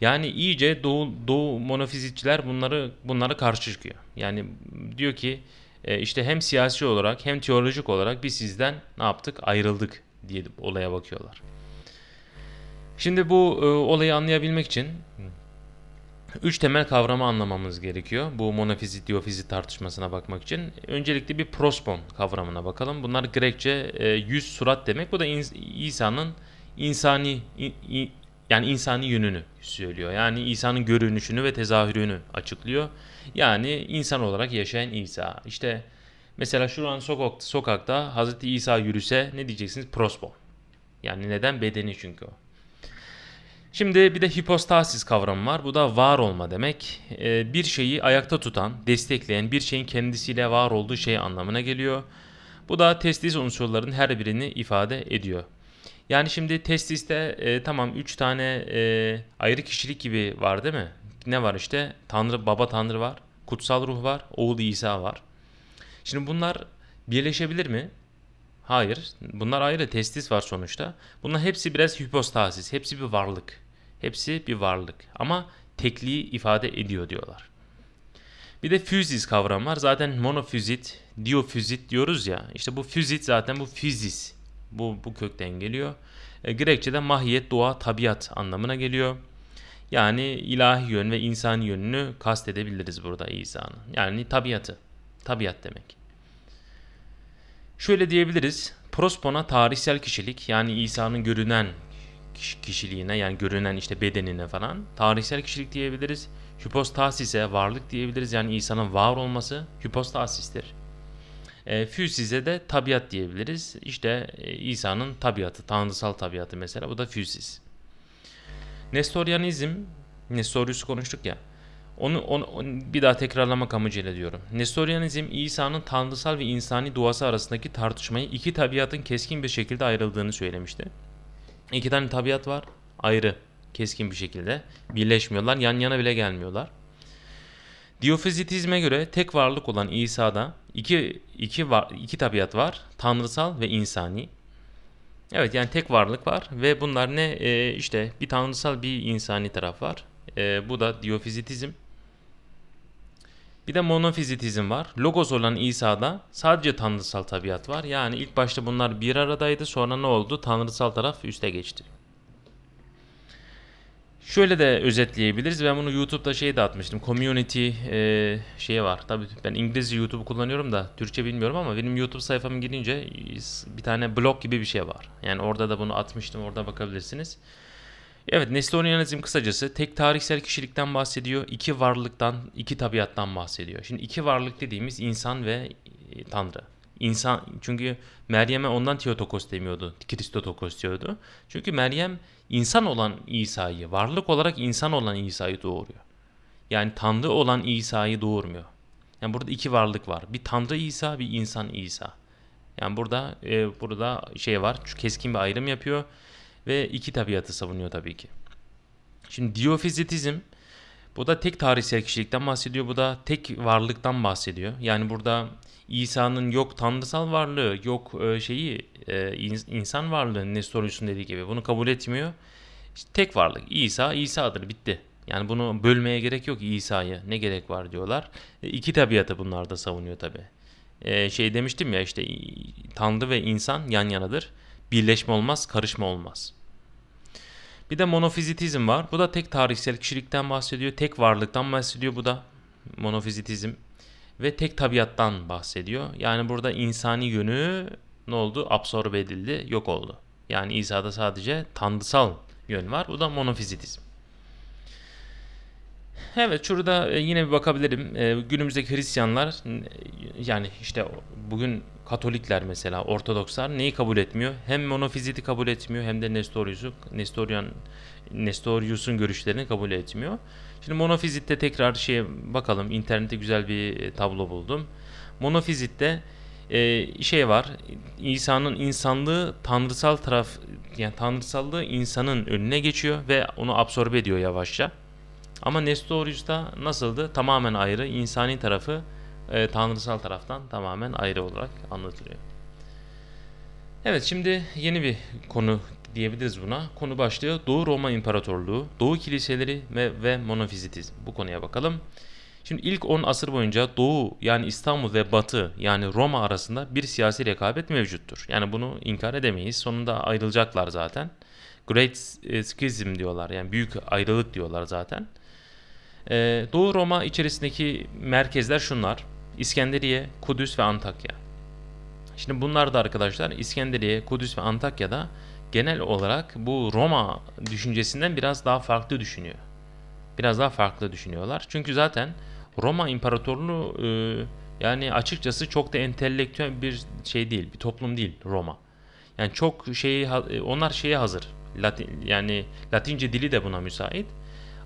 Yani iyice Doğu, Doğu monofizitçiler bunları bunları karşı çıkıyor. Yani diyor ki e, işte hem siyasi olarak hem teolojik olarak biz sizden ne yaptık ayrıldık diye olaya bakıyorlar. Şimdi bu e, olayı anlayabilmek için üç temel kavramı anlamamız gerekiyor. Bu monofizit diyofizit tartışmasına bakmak için. Öncelikle bir prospon kavramına bakalım. Bunlar Grekçe e, yüz surat demek. Bu da in, İsa'nın insani yani insani yönünü söylüyor. Yani İsa'nın görünüşünü ve tezahürünü açıklıyor. Yani insan olarak yaşayan İsa. İşte mesela şu an sokak, sokakta Hazreti İsa yürüse ne diyeceksiniz? Prospo. Yani neden? Bedeni çünkü o. Şimdi bir de hipostasis kavramı var. Bu da var olma demek. Ee, bir şeyi ayakta tutan, destekleyen, bir şeyin kendisiyle var olduğu şey anlamına geliyor. Bu da testis unsurların her birini ifade ediyor. Yani şimdi testiste e, tamam 3 tane e, ayrı kişilik gibi var değil mi? Ne var işte? Tanrı, baba tanrı var. Kutsal ruh var. Oğul İsa var. Şimdi bunlar birleşebilir mi? Hayır. Bunlar ayrı testis var sonuçta. Bunlar hepsi biraz hipostasis. Hepsi bir varlık. Hepsi bir varlık. Ama tekliği ifade ediyor diyorlar. Bir de füzis kavram var. Zaten monofüzit, diofüzit diyoruz ya. İşte bu füzit zaten bu füzis bu, bu kökten geliyor. E, Grekçe'de mahiyet, doğa, tabiat anlamına geliyor. Yani ilahi yön ve insan yönünü kastedebiliriz burada İsa'nın. Yani tabiatı. Tabiat demek. Şöyle diyebiliriz. Prospona tarihsel kişilik yani İsa'nın görünen kişiliğine yani görünen işte bedenine falan tarihsel kişilik diyebiliriz. Hypostasis'e varlık diyebiliriz yani İsa'nın var olması hypostasis'tir. E, Füsize de tabiat diyebiliriz. İşte e, İsa'nın tabiatı, tanrısal tabiatı mesela bu da Füsiz. Nestorianizm, Nestorius'u konuştuk ya. Onu, onu, onu bir daha tekrarlamak amacıyla diyorum. Nestorianizm İsa'nın tanrısal ve insani duası arasındaki tartışmayı iki tabiatın keskin bir şekilde ayrıldığını söylemişti. İki tane tabiat var ayrı keskin bir şekilde birleşmiyorlar yan yana bile gelmiyorlar. Diyofizitizme göre tek varlık olan İsa'da İki, iki, var, iki tabiat var. Tanrısal ve insani. Evet yani tek varlık var ve bunlar ne? E, işte bir tanrısal bir insani taraf var. E, bu da diofizitizm. Bir de monofizitizm var. Logos olan İsa'da sadece tanrısal tabiat var. Yani ilk başta bunlar bir aradaydı sonra ne oldu? Tanrısal taraf üste geçti. Şöyle de özetleyebiliriz. Ben bunu YouTube'da şey de atmıştım. Community e, şeyi var. Tabii ben İngilizce YouTube'u kullanıyorum da Türkçe bilmiyorum ama benim YouTube sayfamı girince bir tane blog gibi bir şey var. Yani orada da bunu atmıştım. Orada bakabilirsiniz. Evet Nestorianizm kısacası tek tarihsel kişilikten bahsediyor. iki varlıktan, iki tabiattan bahsediyor. Şimdi iki varlık dediğimiz insan ve e, tanrı. İnsan çünkü Meryem'e ondan Teotokos demiyordu. Kristotokos diyordu. Çünkü Meryem insan olan İsa'yı, varlık olarak insan olan İsa'yı doğuruyor. Yani Tanrı olan İsa'yı doğurmuyor. Yani burada iki varlık var. Bir Tanrı İsa, bir insan İsa. Yani burada e, burada şey var. Keskin bir ayrım yapıyor ve iki tabiatı savunuyor tabii ki. Şimdi diofizitizm. Bu da tek tarihsel kişilikten bahsediyor. Bu da tek varlıktan bahsediyor. Yani burada İsa'nın yok tanrısal varlığı, yok e, şeyi e, insan varlığı ne soruyorsun dediği gibi bunu kabul etmiyor. İşte tek varlık İsa İsa'dır bitti. Yani bunu bölmeye gerek yok İsa'yı ne gerek var diyorlar. İki e, iki tabiatı bunlar da savunuyor tabi. şey demiştim ya işte Tanrı ve insan yan yanadır. Birleşme olmaz karışma olmaz. Bir de monofizitizm var. Bu da tek tarihsel kişilikten bahsediyor. Tek varlıktan bahsediyor bu da monofizitizm. Ve tek tabiattan bahsediyor. Yani burada insani yönü ne oldu? Absorbe edildi, yok oldu. Yani İsa'da sadece tanrısal yön var. Bu da monofizitizm. Evet şurada e, yine bir bakabilirim. E, günümüzdeki Hristiyanlar yani işte bugün Katolikler mesela, Ortodokslar neyi kabul etmiyor? Hem monofiziti kabul etmiyor hem de Nestorius'u, Nestorian, Nestorius'un görüşlerini kabul etmiyor. Şimdi monofizitte tekrar şeye bakalım. İnternette güzel bir e, tablo buldum. Monofizitte e, şey var. İsa'nın insanlığı tanrısal taraf yani tanrısallığı insanın önüne geçiyor ve onu absorbe ediyor yavaşça. Ama Nestorius'ta nasıldı? Tamamen ayrı. insani tarafı e, tanrısal taraftan tamamen ayrı olarak anlatılıyor. Evet şimdi yeni bir konu diyebiliriz buna. Konu başlıyor Doğu Roma İmparatorluğu, Doğu Kiliseleri ve, ve Monofizitizm. Bu konuya bakalım. Şimdi ilk 10 asır boyunca Doğu yani İstanbul ve Batı yani Roma arasında bir siyasi rekabet mevcuttur. Yani bunu inkar edemeyiz. Sonunda ayrılacaklar zaten. Great Schism diyorlar yani büyük ayrılık diyorlar zaten. Ee, Doğu Roma içerisindeki merkezler şunlar. İskenderiye, Kudüs ve Antakya. Şimdi bunlar da arkadaşlar İskenderiye, Kudüs ve Antakya'da genel olarak bu Roma düşüncesinden biraz daha farklı düşünüyor. Biraz daha farklı düşünüyorlar. Çünkü zaten Roma İmparatorluğu e, yani açıkçası çok da entelektüel bir şey değil, bir toplum değil Roma. Yani çok şeyi e, onlar şeye hazır. Latin yani Latince dili de buna müsait.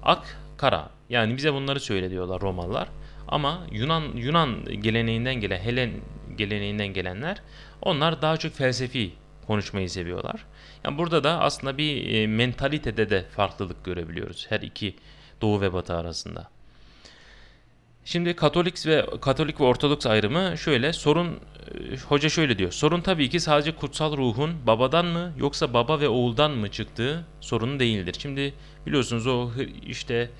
Ak, kara. Yani bize bunları söyle diyorlar Romalılar. Ama Yunan Yunan geleneğinden gelen Helen geleneğinden gelenler onlar daha çok felsefi konuşmayı seviyorlar. Yani burada da aslında bir e, mentalitede de farklılık görebiliyoruz her iki doğu ve batı arasında. Şimdi Katolik ve Katolik ve Ortodoks ayrımı şöyle sorun e, hoca şöyle diyor. Sorun tabii ki sadece kutsal ruhun babadan mı yoksa baba ve oğuldan mı çıktığı sorunu değildir. Şimdi biliyorsunuz o işte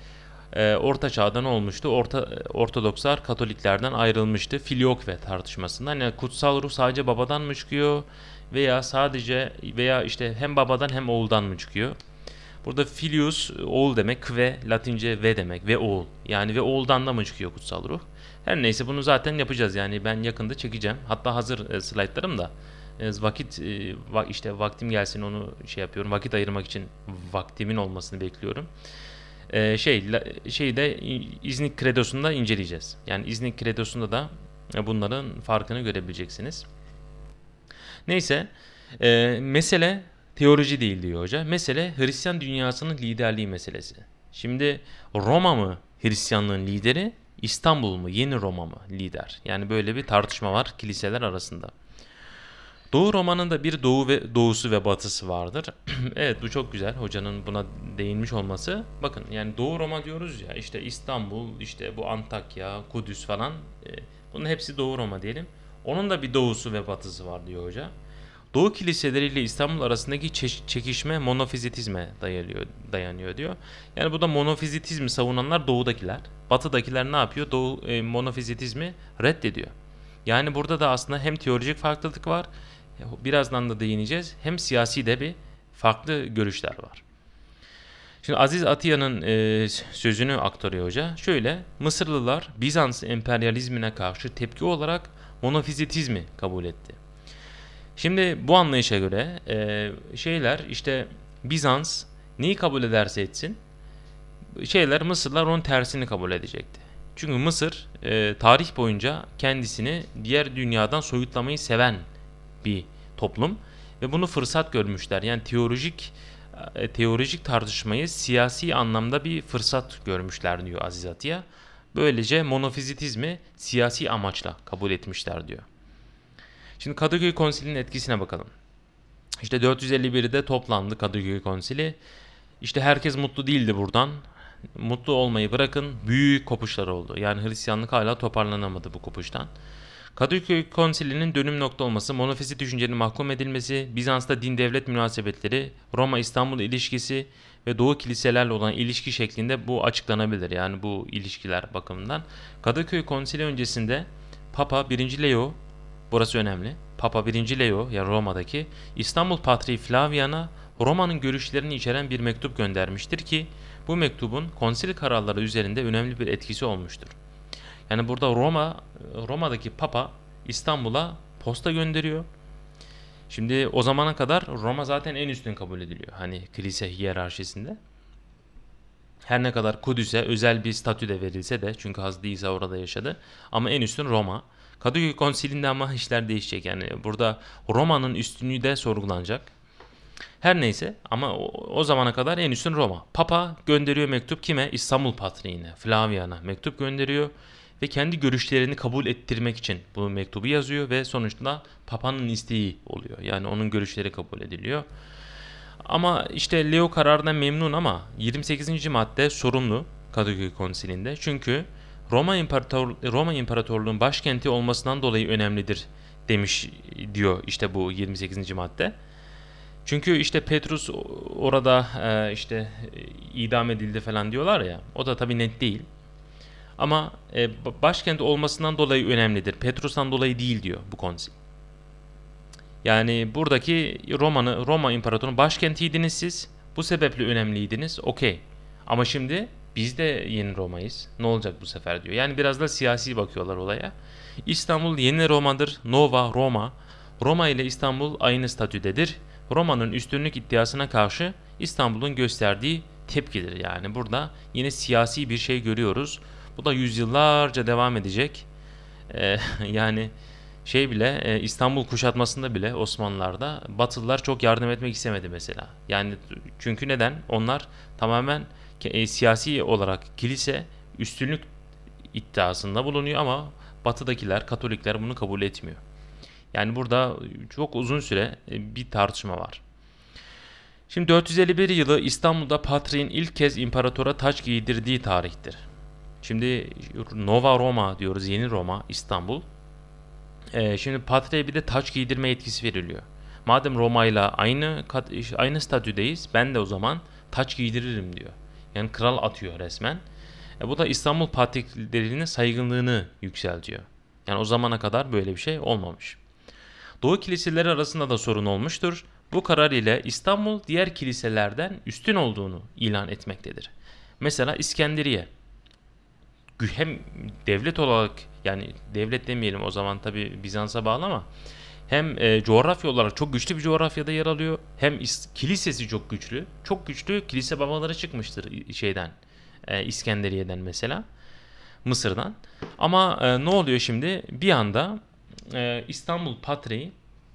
e, Orta Çağ'da olmuştu? Orta, Ortodokslar Katoliklerden ayrılmıştı. Filyokve tartışmasından. Yani kutsal ruh sadece babadan mı çıkıyor? Veya sadece veya işte hem babadan hem oğuldan mı çıkıyor? Burada filius oğul demek, ve latince ve demek ve oğul. Yani ve oğuldan da mı çıkıyor kutsal ruh? Her neyse bunu zaten yapacağız yani ben yakında çekeceğim. Hatta hazır e, slaytlarım da e, vakit e, va işte vaktim gelsin onu şey yapıyorum. Vakit ayırmak için vaktimin olmasını bekliyorum e, şey de İznik Kredosu'nda inceleyeceğiz. Yani İznik Kredosu'nda da e, bunların farkını görebileceksiniz. Neyse e, mesele teoloji değil diyor hoca. Mesele Hristiyan dünyasının liderliği meselesi. Şimdi Roma mı Hristiyanlığın lideri İstanbul mu yeni Roma mı lider? Yani böyle bir tartışma var kiliseler arasında. Doğu romanında bir doğu ve doğusu ve batısı vardır. evet bu çok güzel hocanın buna değinmiş olması. Bakın yani doğu Roma diyoruz ya işte İstanbul, işte bu Antakya, Kudüs falan. E, bunun hepsi doğu Roma diyelim. Onun da bir doğusu ve batısı var diyor hoca. Doğu kiliseleriyle İstanbul arasındaki çekişme monofizitizme dayanıyor, dayanıyor diyor. Yani bu da monofizitizmi savunanlar doğudakiler. Batıdakiler ne yapıyor? Doğu e, monofizitizmi reddediyor. Yani burada da aslında hem teolojik farklılık var birazdan da değineceğiz. Hem siyasi de bir farklı görüşler var. Şimdi Aziz Atiya'nın e, sözünü aktarıyor hoca. Şöyle Mısırlılar Bizans emperyalizmine karşı tepki olarak monofizitizmi kabul etti. Şimdi bu anlayışa göre e, şeyler işte Bizans neyi kabul ederse etsin şeyler Mısırlar onun tersini kabul edecekti. Çünkü Mısır e, tarih boyunca kendisini diğer dünyadan soyutlamayı seven bir toplum ve bunu fırsat görmüşler. Yani teolojik e, teolojik tartışmayı siyasi anlamda bir fırsat görmüşler diyor Aziz Atiye. Böylece monofizitizmi siyasi amaçla kabul etmişler diyor. Şimdi Kadıköy Konsili'nin etkisine bakalım. İşte 451'de toplandı Kadıköy Konsili. İşte herkes mutlu değildi buradan. Mutlu olmayı bırakın büyük kopuşlar oldu. Yani Hristiyanlık hala toparlanamadı bu kopuştan. Kadıköy Konsili'nin dönüm nokta olması, monofizit düşüncenin mahkum edilmesi, Bizans'ta din-devlet münasebetleri, Roma-İstanbul ilişkisi ve Doğu kiliselerle olan ilişki şeklinde bu açıklanabilir. Yani bu ilişkiler bakımından. Kadıköy Konsili öncesinde Papa 1. Leo, burası önemli, Papa 1. Leo ya yani Roma'daki İstanbul Patriği Flavian'a Roma'nın görüşlerini içeren bir mektup göndermiştir ki bu mektubun konsil kararları üzerinde önemli bir etkisi olmuştur. Yani burada Roma Roma'daki Papa İstanbul'a posta gönderiyor. Şimdi o zamana kadar Roma zaten en üstün kabul ediliyor. Hani kilise hiyerarşisinde. Her ne kadar Kudüs'e özel bir statü de verilse de çünkü Hazreti İsa orada yaşadı. Ama en üstün Roma. Kadıköy konsilinde ama işler değişecek. Yani burada Roma'nın üstünlüğü de sorgulanacak. Her neyse ama o, zamana kadar en üstün Roma. Papa gönderiyor mektup kime? İstanbul Patriğine, Flavian'a mektup gönderiyor ve kendi görüşlerini kabul ettirmek için bu mektubu yazıyor ve sonuçta Papa'nın isteği oluyor. Yani onun görüşleri kabul ediliyor. Ama işte Leo kararına memnun ama 28. madde sorumlu Kadıköy Konsili'nde. Çünkü Roma, İmparator Roma İmparatorluğu'nun başkenti olmasından dolayı önemlidir demiş diyor işte bu 28. madde. Çünkü işte Petrus orada e, işte e, idam edildi falan diyorlar ya. O da tabii net değil. Ama e, başkent olmasından dolayı önemlidir. Petrus'tan dolayı değil diyor bu konsil. Yani buradaki Roma'nı Roma İmparatorluğu'nun başkentiydiniz siz. Bu sebeple önemliydiniz. Okey. Ama şimdi biz de yeni Roma'yız. Ne olacak bu sefer diyor. Yani biraz da siyasi bakıyorlar olaya. İstanbul yeni Roma'dır. Nova Roma. Roma ile İstanbul aynı statüdedir. Roma'nın üstünlük iddiasına karşı İstanbul'un gösterdiği tepkidir. Yani burada yine siyasi bir şey görüyoruz. Bu da yüzyıllarca devam edecek. E, yani şey bile e, İstanbul kuşatmasında bile Osmanlılarda Batılılar çok yardım etmek istemedi mesela. Yani çünkü neden? Onlar tamamen e, siyasi olarak kilise üstünlük iddiasında bulunuyor ama batıdakiler, Katolikler bunu kabul etmiyor. Yani burada çok uzun süre e, bir tartışma var. Şimdi 451 yılı İstanbul'da Patrik'in ilk kez imparatora taç giydirdiği tarihtir. Şimdi Nova Roma diyoruz. Yeni Roma, İstanbul. Ee, şimdi Patria'ya bir de taç giydirme etkisi veriliyor. Madem Roma ile aynı kat, aynı statüdeyiz ben de o zaman taç giydiririm diyor. Yani kral atıyor resmen. E, bu da İstanbul patriklerinin saygınlığını yükseltiyor. Yani o zamana kadar böyle bir şey olmamış. Doğu kiliseleri arasında da sorun olmuştur. Bu karar ile İstanbul diğer kiliselerden üstün olduğunu ilan etmektedir. Mesela İskenderiye hem devlet olarak yani devlet demeyelim o zaman tabi Bizans'a bağlı ama hem e, coğrafya olarak çok güçlü bir coğrafyada yer alıyor. Hem is- kilisesi çok güçlü. Çok güçlü kilise babaları çıkmıştır şeyden. E, İskenderiye'den mesela. Mısır'dan. Ama e, ne oluyor şimdi? Bir anda e, İstanbul Patriği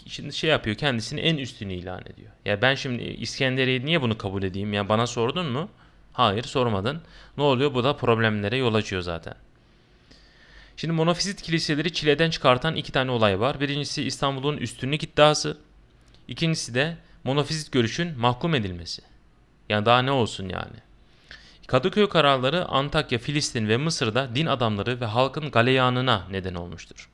şimdi şey yapıyor kendisini en üstünü ilan ediyor. Ya ben şimdi İskenderiye niye bunu kabul edeyim? Ya bana sordun mu? Hayır sormadın. Ne oluyor? Bu da problemlere yol açıyor zaten. Şimdi monofizit kiliseleri çileden çıkartan iki tane olay var. Birincisi İstanbul'un üstünlük iddiası. İkincisi de monofizit görüşün mahkum edilmesi. Yani daha ne olsun yani. Kadıköy kararları Antakya, Filistin ve Mısır'da din adamları ve halkın galeyanına neden olmuştur.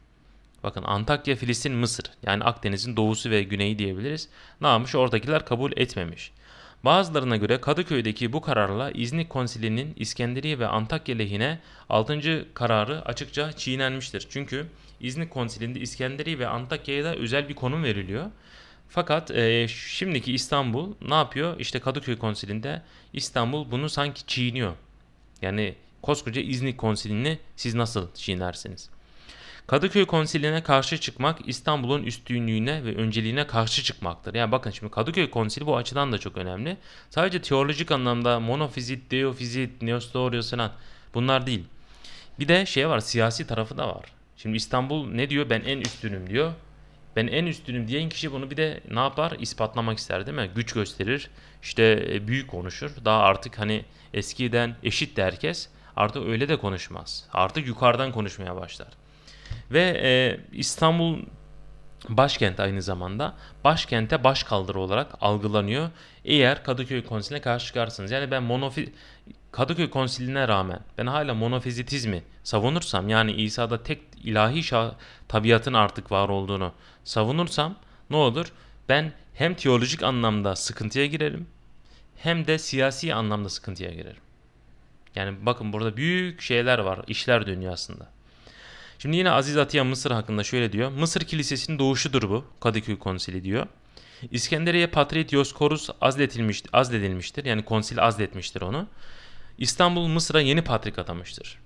Bakın Antakya, Filistin, Mısır yani Akdeniz'in doğusu ve güneyi diyebiliriz. Ne yapmış? Oradakiler kabul etmemiş. Bazılarına göre Kadıköy'deki bu kararla İznik Konsili'nin İskenderiye ve Antakya lehine 6. kararı açıkça çiğnenmiştir. Çünkü İznik Konsili'nde İskenderiye ve Antakya'ya da özel bir konum veriliyor. Fakat e, şimdiki İstanbul ne yapıyor? İşte Kadıköy Konsili'nde İstanbul bunu sanki çiğniyor. Yani koskoca İznik Konsili'ni siz nasıl çiğnersiniz? Kadıköy Konsili'ne karşı çıkmak İstanbul'un üstünlüğüne ve önceliğine karşı çıkmaktır. Yani bakın şimdi Kadıköy Konsili bu açıdan da çok önemli. Sadece teolojik anlamda monofizit, deofizit, neostorios falan bunlar değil. Bir de şey var siyasi tarafı da var. Şimdi İstanbul ne diyor? Ben en üstünüm diyor. Ben en üstünüm diyen kişi bunu bir de ne yapar? İspatlamak ister değil mi? Güç gösterir. İşte e, büyük konuşur. Daha artık hani eskiden eşit de herkes. Artık öyle de konuşmaz. Artık yukarıdan konuşmaya başlar. Ve e, İstanbul başkent aynı zamanda başkente baş kaldırı olarak algılanıyor. Eğer Kadıköy Konsili'ne karşı çıkarsınız. Yani ben monofi Kadıköy Konsili'ne rağmen ben hala monofizitizmi savunursam yani İsa'da tek ilahi şah, tabiatın artık var olduğunu savunursam ne olur? Ben hem teolojik anlamda sıkıntıya girerim hem de siyasi anlamda sıkıntıya girerim. Yani bakın burada büyük şeyler var işler dünyasında. Şimdi yine Aziz Atiye Mısır hakkında şöyle diyor. Mısır Kilisesi'nin doğuşudur bu Kadıköy Konsili diyor. İskenderiye Patrit Yoskorus azletilmiştir, azledilmiştir. Yani konsil azletmiştir onu. İstanbul Mısır'a yeni patrik atamıştır.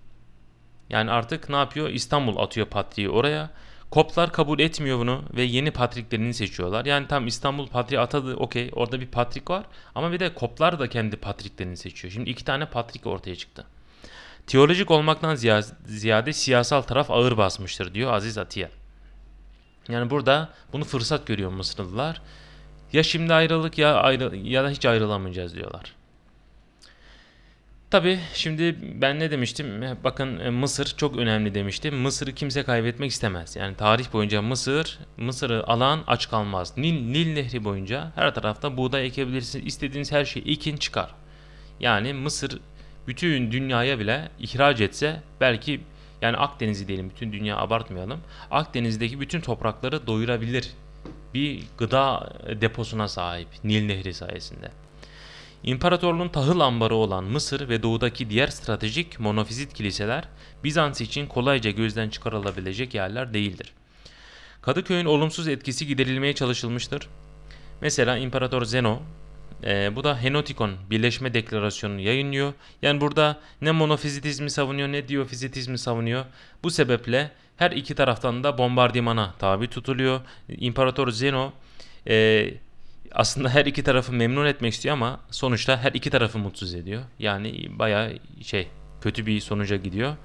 Yani artık ne yapıyor? İstanbul atıyor patriği oraya. Koplar kabul etmiyor bunu ve yeni patriklerini seçiyorlar. Yani tam İstanbul patriği atadı okey orada bir patrik var ama bir de Koplar da kendi patriklerini seçiyor. Şimdi iki tane patrik ortaya çıktı. Teolojik olmaktan ziyade siyasal taraf ağır basmıştır diyor Aziz Atiye. Yani burada bunu fırsat görüyor Mısırlılar. Ya şimdi ayrılık ya, ayrı, ya da hiç ayrılamayacağız diyorlar. Tabi şimdi ben ne demiştim? Bakın e, Mısır çok önemli demiştim. Mısır'ı kimse kaybetmek istemez. Yani tarih boyunca Mısır, Mısır'ı alan aç kalmaz. Nil, Nil nehri boyunca her tarafta buğday ekebilirsiniz. İstediğiniz her şeyi ekin çıkar. Yani Mısır bütün dünyaya bile ihraç etse belki yani Akdeniz'i diyelim bütün dünya abartmayalım. Akdeniz'deki bütün toprakları doyurabilir bir gıda deposuna sahip Nil Nehri sayesinde. İmparatorluğun tahıl ambarı olan Mısır ve doğudaki diğer stratejik monofizit kiliseler Bizans için kolayca gözden çıkarılabilecek yerler değildir. Kadıköy'ün olumsuz etkisi giderilmeye çalışılmıştır. Mesela İmparator Zeno e, bu da Henotikon Birleşme Deklarasyonu'nu yayınlıyor. Yani burada ne monofizitizmi savunuyor ne Diofizitizmi savunuyor. Bu sebeple her iki taraftan da bombardımana tabi tutuluyor. İmparator Zeno e, aslında her iki tarafı memnun etmek istiyor ama sonuçta her iki tarafı mutsuz ediyor. Yani baya şey kötü bir sonuca gidiyor.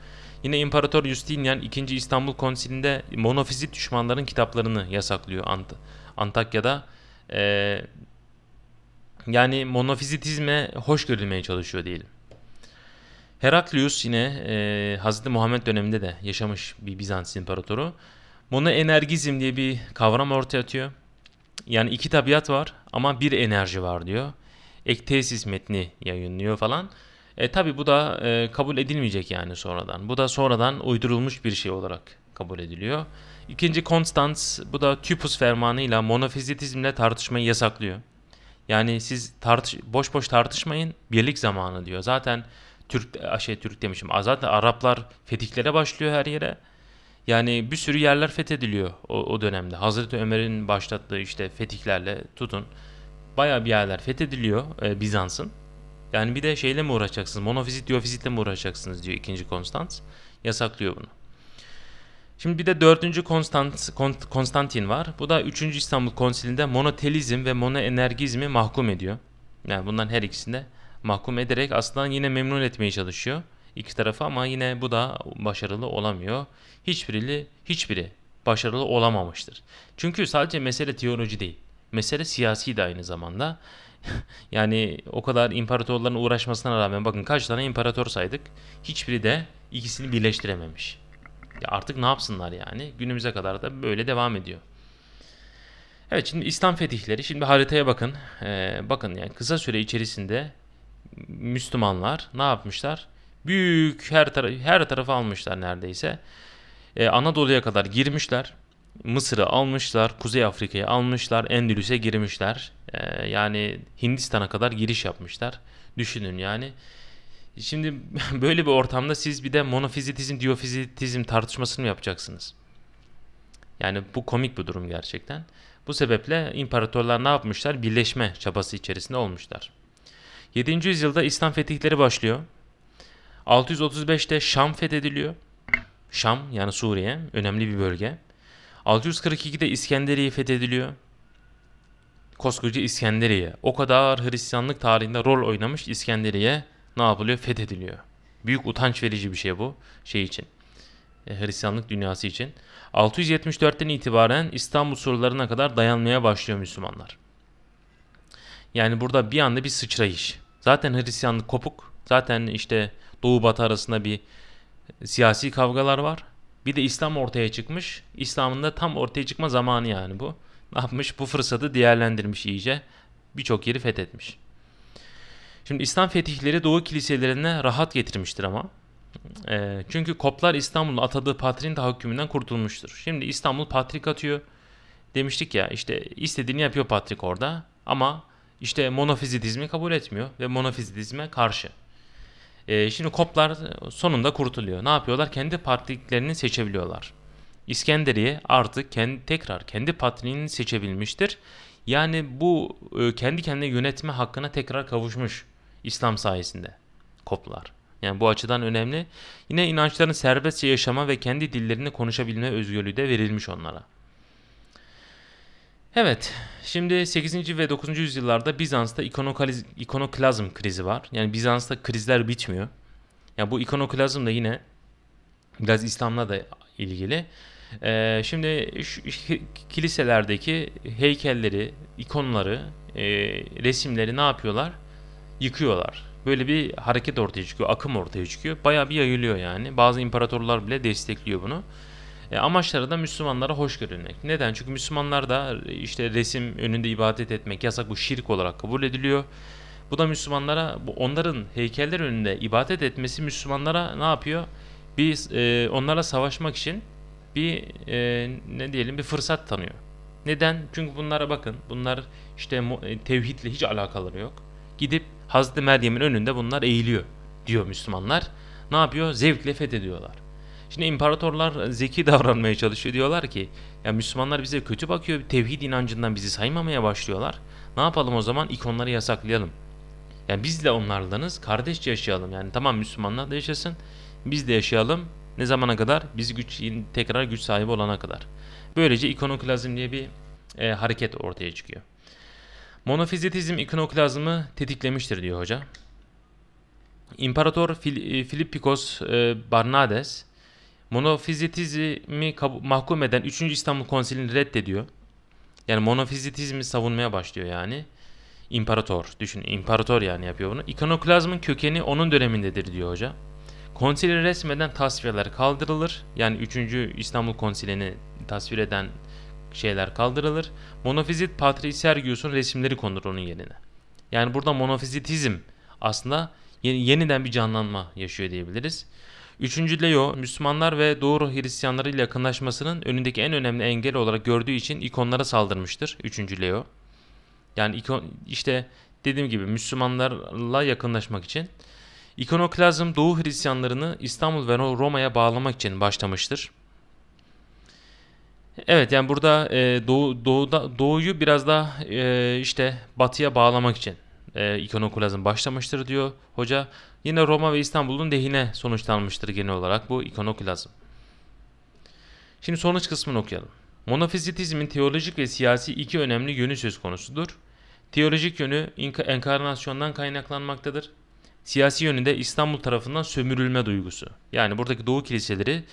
Yine İmparator Justinian 2. İstanbul Konsili'nde monofizit düşmanların kitaplarını yasaklıyor Ant Antakya'da. E, yani monofizitizme hoş görülmeye çalışıyor diyelim. Heraklius yine e, Hz. Muhammed döneminde de yaşamış bir Bizans imparatoru. enerjizm diye bir kavram ortaya atıyor. Yani iki tabiat var ama bir enerji var diyor. Ektesis metni yayınlıyor falan. E tabi bu da e, kabul edilmeyecek yani sonradan. Bu da sonradan uydurulmuş bir şey olarak kabul ediliyor. İkinci Konstans bu da Tüpus fermanıyla monofizitizmle tartışmayı yasaklıyor. Yani siz tartış boş boş tartışmayın birlik zamanı diyor. Zaten Türk şey Türk demişim. Zaten Araplar fetihlere başlıyor her yere. Yani bir sürü yerler fethediliyor o, o dönemde. Hazreti Ömer'in başlattığı işte fetihlerle tutun. baya bir yerler fethediliyor e, Bizans'ın. Yani bir de şeyle mi uğraşacaksınız? Monofizit, diyofizitle mi uğraşacaksınız diyor ikinci Konstans. Yasaklıyor bunu. Şimdi bir de dördüncü Konstant, Konstantin var. Bu da 3. İstanbul Konsili'nde monotelizm ve monoenergizmi mahkum ediyor. Yani bunların her ikisinde mahkum ederek aslında yine memnun etmeye çalışıyor iki tarafı ama yine bu da başarılı olamıyor. Hiçbiri hiçbiri başarılı olamamıştır. Çünkü sadece mesele teoloji değil. Mesele siyasi de aynı zamanda. yani o kadar imparatorların uğraşmasına rağmen bakın kaç tane imparator saydık. Hiçbiri de ikisini birleştirememiş. Ya artık ne yapsınlar yani? Günümüze kadar da böyle devam ediyor. Evet şimdi İslam fetihleri şimdi haritaya bakın. Ee, bakın yani kısa süre içerisinde Müslümanlar ne yapmışlar? Büyük her tarafı her tarafı almışlar neredeyse. Ee, Anadolu'ya kadar girmişler. Mısır'ı almışlar, Kuzey Afrika'yı almışlar, Endülüs'e girmişler. Ee, yani Hindistan'a kadar giriş yapmışlar. Düşünün yani Şimdi böyle bir ortamda siz bir de monofizitizm, diyofizitizm tartışmasını mı yapacaksınız? Yani bu komik bir durum gerçekten. Bu sebeple imparatorlar ne yapmışlar? Birleşme çabası içerisinde olmuşlar. 7. yüzyılda İslam fetihleri başlıyor. 635'te Şam fethediliyor. Şam yani Suriye önemli bir bölge. 642'de İskenderiye fethediliyor. Koskoca İskenderiye. O kadar Hristiyanlık tarihinde rol oynamış İskenderiye ne yapılıyor? Fethediliyor. Büyük utanç verici bir şey bu şey için. E, Hristiyanlık dünyası için. 674'ten itibaren İstanbul surlarına kadar dayanmaya başlıyor Müslümanlar. Yani burada bir anda bir sıçrayış. Zaten Hristiyanlık kopuk. Zaten işte Doğu Batı arasında bir e, siyasi kavgalar var. Bir de İslam ortaya çıkmış. İslam'ın da tam ortaya çıkma zamanı yani bu. Ne yapmış? Bu fırsatı değerlendirmiş iyice. Birçok yeri fethetmiş. Şimdi İslam fetihleri Doğu kiliselerine rahat getirmiştir ama. E, çünkü Koplar İstanbul'un atadığı patrin tahakkümünden kurtulmuştur. Şimdi İstanbul patrik atıyor. Demiştik ya işte istediğini yapıyor patrik orada ama işte monofizitizmi kabul etmiyor ve monofizitizme karşı. E, şimdi Koplar sonunda kurtuluyor. Ne yapıyorlar? Kendi patriklerini seçebiliyorlar. İskenderiye artık kendi, tekrar kendi patriğini seçebilmiştir. Yani bu e, kendi kendine yönetme hakkına tekrar kavuşmuş. İslam sayesinde Koplar. Yani bu açıdan önemli. Yine inançların serbestçe yaşama ve kendi dillerini konuşabilme özgürlüğü de verilmiş onlara. Evet, şimdi 8. ve 9. yüzyıllarda Bizans'ta ikonoklazm krizi var. Yani Bizans'ta krizler bitmiyor. Yani bu ikonoklazm da yine biraz İslam'la da ilgili. Ee, şimdi şu, kiliselerdeki heykelleri, ikonları, e, resimleri ne yapıyorlar? yıkıyorlar. Böyle bir hareket ortaya çıkıyor, akım ortaya çıkıyor. Bayağı bir yayılıyor yani. Bazı imparatorlar bile destekliyor bunu. E, amaçları da Müslümanlara hoş görünmek. Neden? Çünkü Müslümanlar da e, işte resim önünde ibadet etmek yasak bu şirk olarak kabul ediliyor. Bu da Müslümanlara, bu onların heykeller önünde ibadet etmesi Müslümanlara ne yapıyor? Bir e, onlara savaşmak için bir e, ne diyelim bir fırsat tanıyor. Neden? Çünkü bunlara bakın, bunlar işte e, tevhidle hiç alakaları yok. Gidip Hazreti Meryem'in önünde bunlar eğiliyor diyor Müslümanlar. Ne yapıyor? Zevkle fethediyorlar. Şimdi imparatorlar zeki davranmaya çalışıyor diyorlar ki ya Müslümanlar bize kötü bakıyor tevhid inancından bizi saymamaya başlıyorlar. Ne yapalım o zaman ikonları yasaklayalım. Yani biz de onlardanız kardeşçe yaşayalım yani tamam Müslümanlar da yaşasın biz de yaşayalım ne zamana kadar biz güç tekrar güç sahibi olana kadar. Böylece ikonoklazm diye bir e, hareket ortaya çıkıyor. Monofizitizm ikonoklazmı tetiklemiştir diyor hoca. İmparator Fil e, Filippikos e, Barnades monofizitizmi mahkum eden 3. İstanbul Konsili'ni reddediyor. Yani monofizitizmi savunmaya başlıyor yani. İmparator düşün imparator yani yapıyor bunu. İkonoklazmın kökeni onun dönemindedir diyor hoca. Konsili resmeden tasvirler kaldırılır. Yani 3. İstanbul Konsili'ni tasvir eden şeyler kaldırılır. Monofizit Patrisergius'un resimleri konur onun yerine. Yani burada monofizitizm aslında yeniden bir canlanma yaşıyor diyebiliriz. Üçüncü Leo, Müslümanlar ve Doğu Hristiyanları ile yakınlaşmasının önündeki en önemli engel olarak gördüğü için ikonlara saldırmıştır. Üçüncü Leo. Yani ikon, işte dediğim gibi Müslümanlarla yakınlaşmak için. İkonoklazm Doğu Hristiyanlarını İstanbul ve Roma'ya bağlamak için başlamıştır. Evet yani burada e, doğu, doğuda, doğuyu biraz daha e, işte batıya bağlamak için e, ikonoklazm başlamıştır diyor hoca. Yine Roma ve İstanbul'un dehine sonuçlanmıştır genel olarak bu ikonoklazm. Şimdi sonuç kısmını okuyalım. Monofizitizmin teolojik ve siyasi iki önemli yönü söz konusudur. Teolojik yönü enkarnasyondan kaynaklanmaktadır. Siyasi yönü de İstanbul tarafından sömürülme duygusu. Yani buradaki Doğu kiliseleri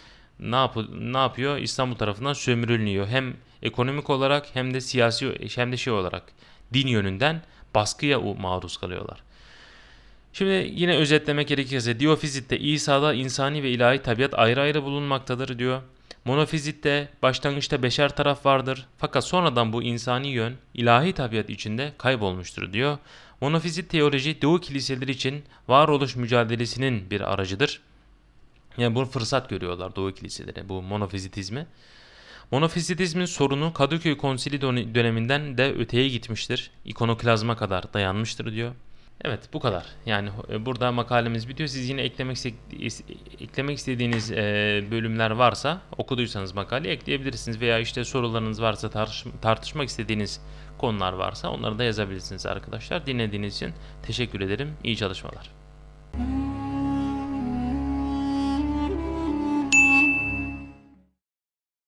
ne, yap ne yapıyor? İstanbul tarafından sömürülüyor. Hem ekonomik olarak hem de siyasi hem de şey olarak din yönünden baskıya maruz kalıyorlar. Şimdi yine özetlemek gerekirse diyofizit'te İsa'da insani ve ilahi tabiat ayrı ayrı bulunmaktadır diyor. Monofizitte başlangıçta beşer taraf vardır fakat sonradan bu insani yön ilahi tabiat içinde kaybolmuştur diyor. Monofizit teoloji Doğu kiliseleri için varoluş mücadelesinin bir aracıdır. Yani bunu fırsat görüyorlar Doğu kiliseleri bu monofizitizmi. Monofizitizmin sorunu Kadıköy Konsili döneminden de öteye gitmiştir. İkonoklazma kadar dayanmıştır diyor. Evet bu kadar. Yani e, burada makalemiz bitiyor. Siz yine eklemek eklemek istediğiniz e, bölümler varsa okuduysanız makaleyi ekleyebilirsiniz veya işte sorularınız varsa tartışmak istediğiniz konular varsa onları da yazabilirsiniz arkadaşlar. Dinlediğiniz için teşekkür ederim. İyi çalışmalar. Müzik